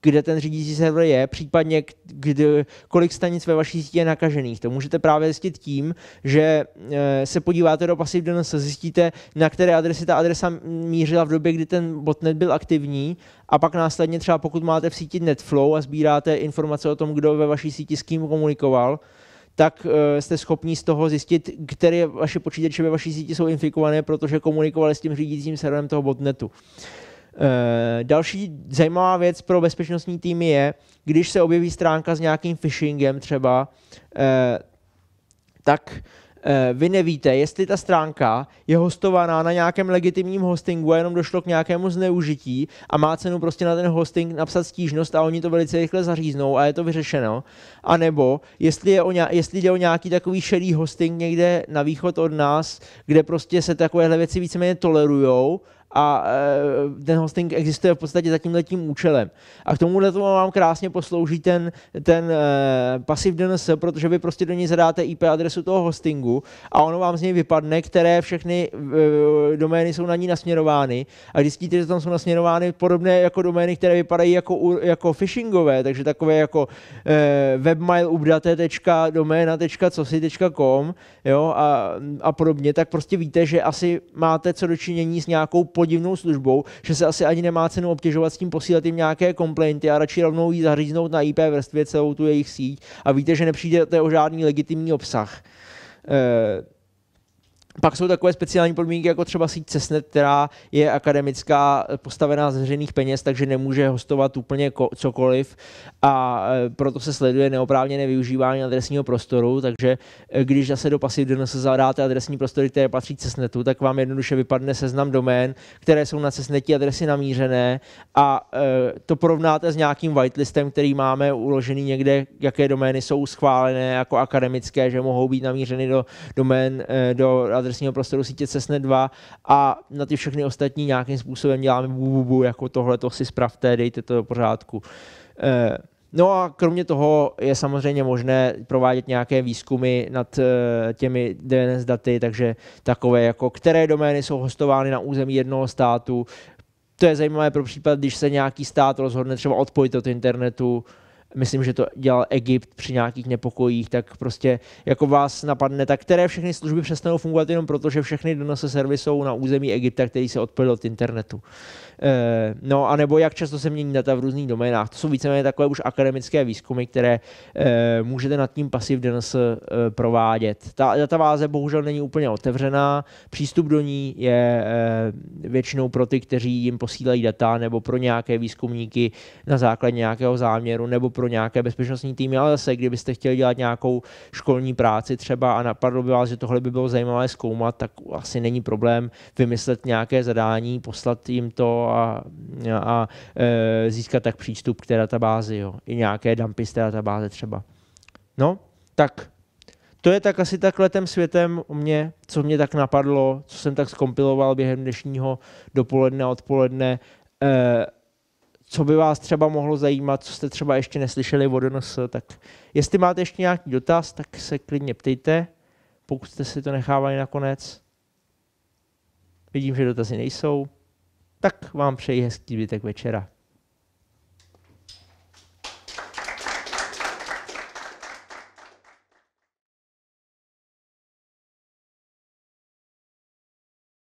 kde ten řídící server je, případně kdy, kolik stanic ve vaší síti je nakažených. To můžete právě zjistit tím, že eh, se podíváte do Passive DNS, zjistíte, na které adresy ta adresa mířila v době, kdy ten botnet byl aktivní a pak následně třeba pokud máte v síti NetFlow a sbíráte informace o tom, kdo ve vaší síti s kým komunikoval, tak eh, jste schopni z toho zjistit, které vaše počítače ve vaší síti jsou infikované, protože komunikovali s tím řídícím serverem toho botnetu. Eh, další zajímavá věc pro bezpečnostní týmy je, když se objeví stránka s nějakým phishingem třeba, eh, tak eh, vy nevíte, jestli ta stránka je hostovaná na nějakém legitimním hostingu a jenom došlo k nějakému zneužití a má cenu prostě na ten hosting napsat stížnost a oni to velice rychle zaříznou a je to vyřešeno. A nebo jestli, je o nějaký, jestli jde o nějaký takový šedý hosting někde na východ od nás, kde prostě se takovéhle věci víceméně tolerujou a e, ten hosting existuje v podstatě za tímhletím účelem. A k tomuhle tomu vám krásně poslouží ten, ten e, pasiv DNS, protože vy prostě do něj zadáte IP adresu toho hostingu a ono vám z něj vypadne, které všechny e, domény jsou na ní nasměrovány a zjistíte, že tam jsou nasměrovány podobné jako domény, které vypadají jako, jako phishingové, takže takové jako webmailubdate.domena.cosi.com jo, a, a podobně, tak prostě víte, že asi máte co dočinění s nějakou podivnou službou, že se asi ani nemá cenu obtěžovat s tím posílat jim nějaké komplainty a radši rovnou jí zaříznout na IP vrstvě celou tu jejich síť a víte, že nepřijdete o žádný legitimní obsah. Eh, pak jsou takové speciální podmínky, jako třeba síť Cessnet, která je akademická, eh, postavená z veřejných peněz, takže nemůže hostovat úplně cokoliv a eh, proto se sleduje neoprávněné využívání adresního prostoru, takže eh, když zase do pasiv DNS zadáte adresní prostory, které patří Cessnetu, tak vám jednoduše vypadne seznam domén, které jsou na Cessneti adresy namířené a to porovnáte s nějakým whitelistem, který máme uložený někde, jaké domény jsou schválené jako akademické, že mohou být namířeny do domén, do adres adresního prostoru sítě CESNE2 a na ty všechny ostatní nějakým způsobem děláme bu, bu, bu jako tohle to si spravte, dejte to do pořádku. Eh, no a kromě toho je samozřejmě možné provádět nějaké výzkumy nad eh, těmi DNS daty, takže takové jako které domény jsou hostovány na území jednoho státu. To je zajímavé pro případ, když se nějaký stát rozhodne třeba odpojit od internetu, myslím, že to dělal Egypt při nějakých nepokojích, tak prostě jako vás napadne, tak které všechny služby přestanou fungovat jenom proto, že všechny donose servisy jsou na území Egypta, který se odpojil od internetu. E, no a nebo jak často se mění data v různých doménách. To jsou víceméně takové už akademické výzkumy, které e, můžete nad tím pasiv DNS e, eh, provádět. Ta databáze bohužel není úplně otevřená, přístup do ní je e, většinou pro ty, kteří jim posílají data, nebo pro nějaké výzkumníky na základě nějakého záměru, nebo pro pro nějaké bezpečnostní týmy, ale zase, kdybyste chtěli dělat nějakou školní práci třeba a napadlo by vás, že tohle by bylo zajímavé zkoumat, tak asi není problém vymyslet nějaké zadání, poslat jim to a, a, a e, získat tak přístup k té databázi, jo. i nějaké dumpy z té databáze třeba. No, tak to je tak asi tak letem světem o mě, co mě tak napadlo, co jsem tak skompiloval během dnešního dopoledne a odpoledne. E, co by vás třeba mohlo zajímat, co jste třeba ještě neslyšeli o DNS, tak jestli máte ještě nějaký dotaz, tak se klidně ptejte, pokud jste si to nechávali nakonec. Vidím, že dotazy nejsou. Tak vám přeji hezký zbytek večera.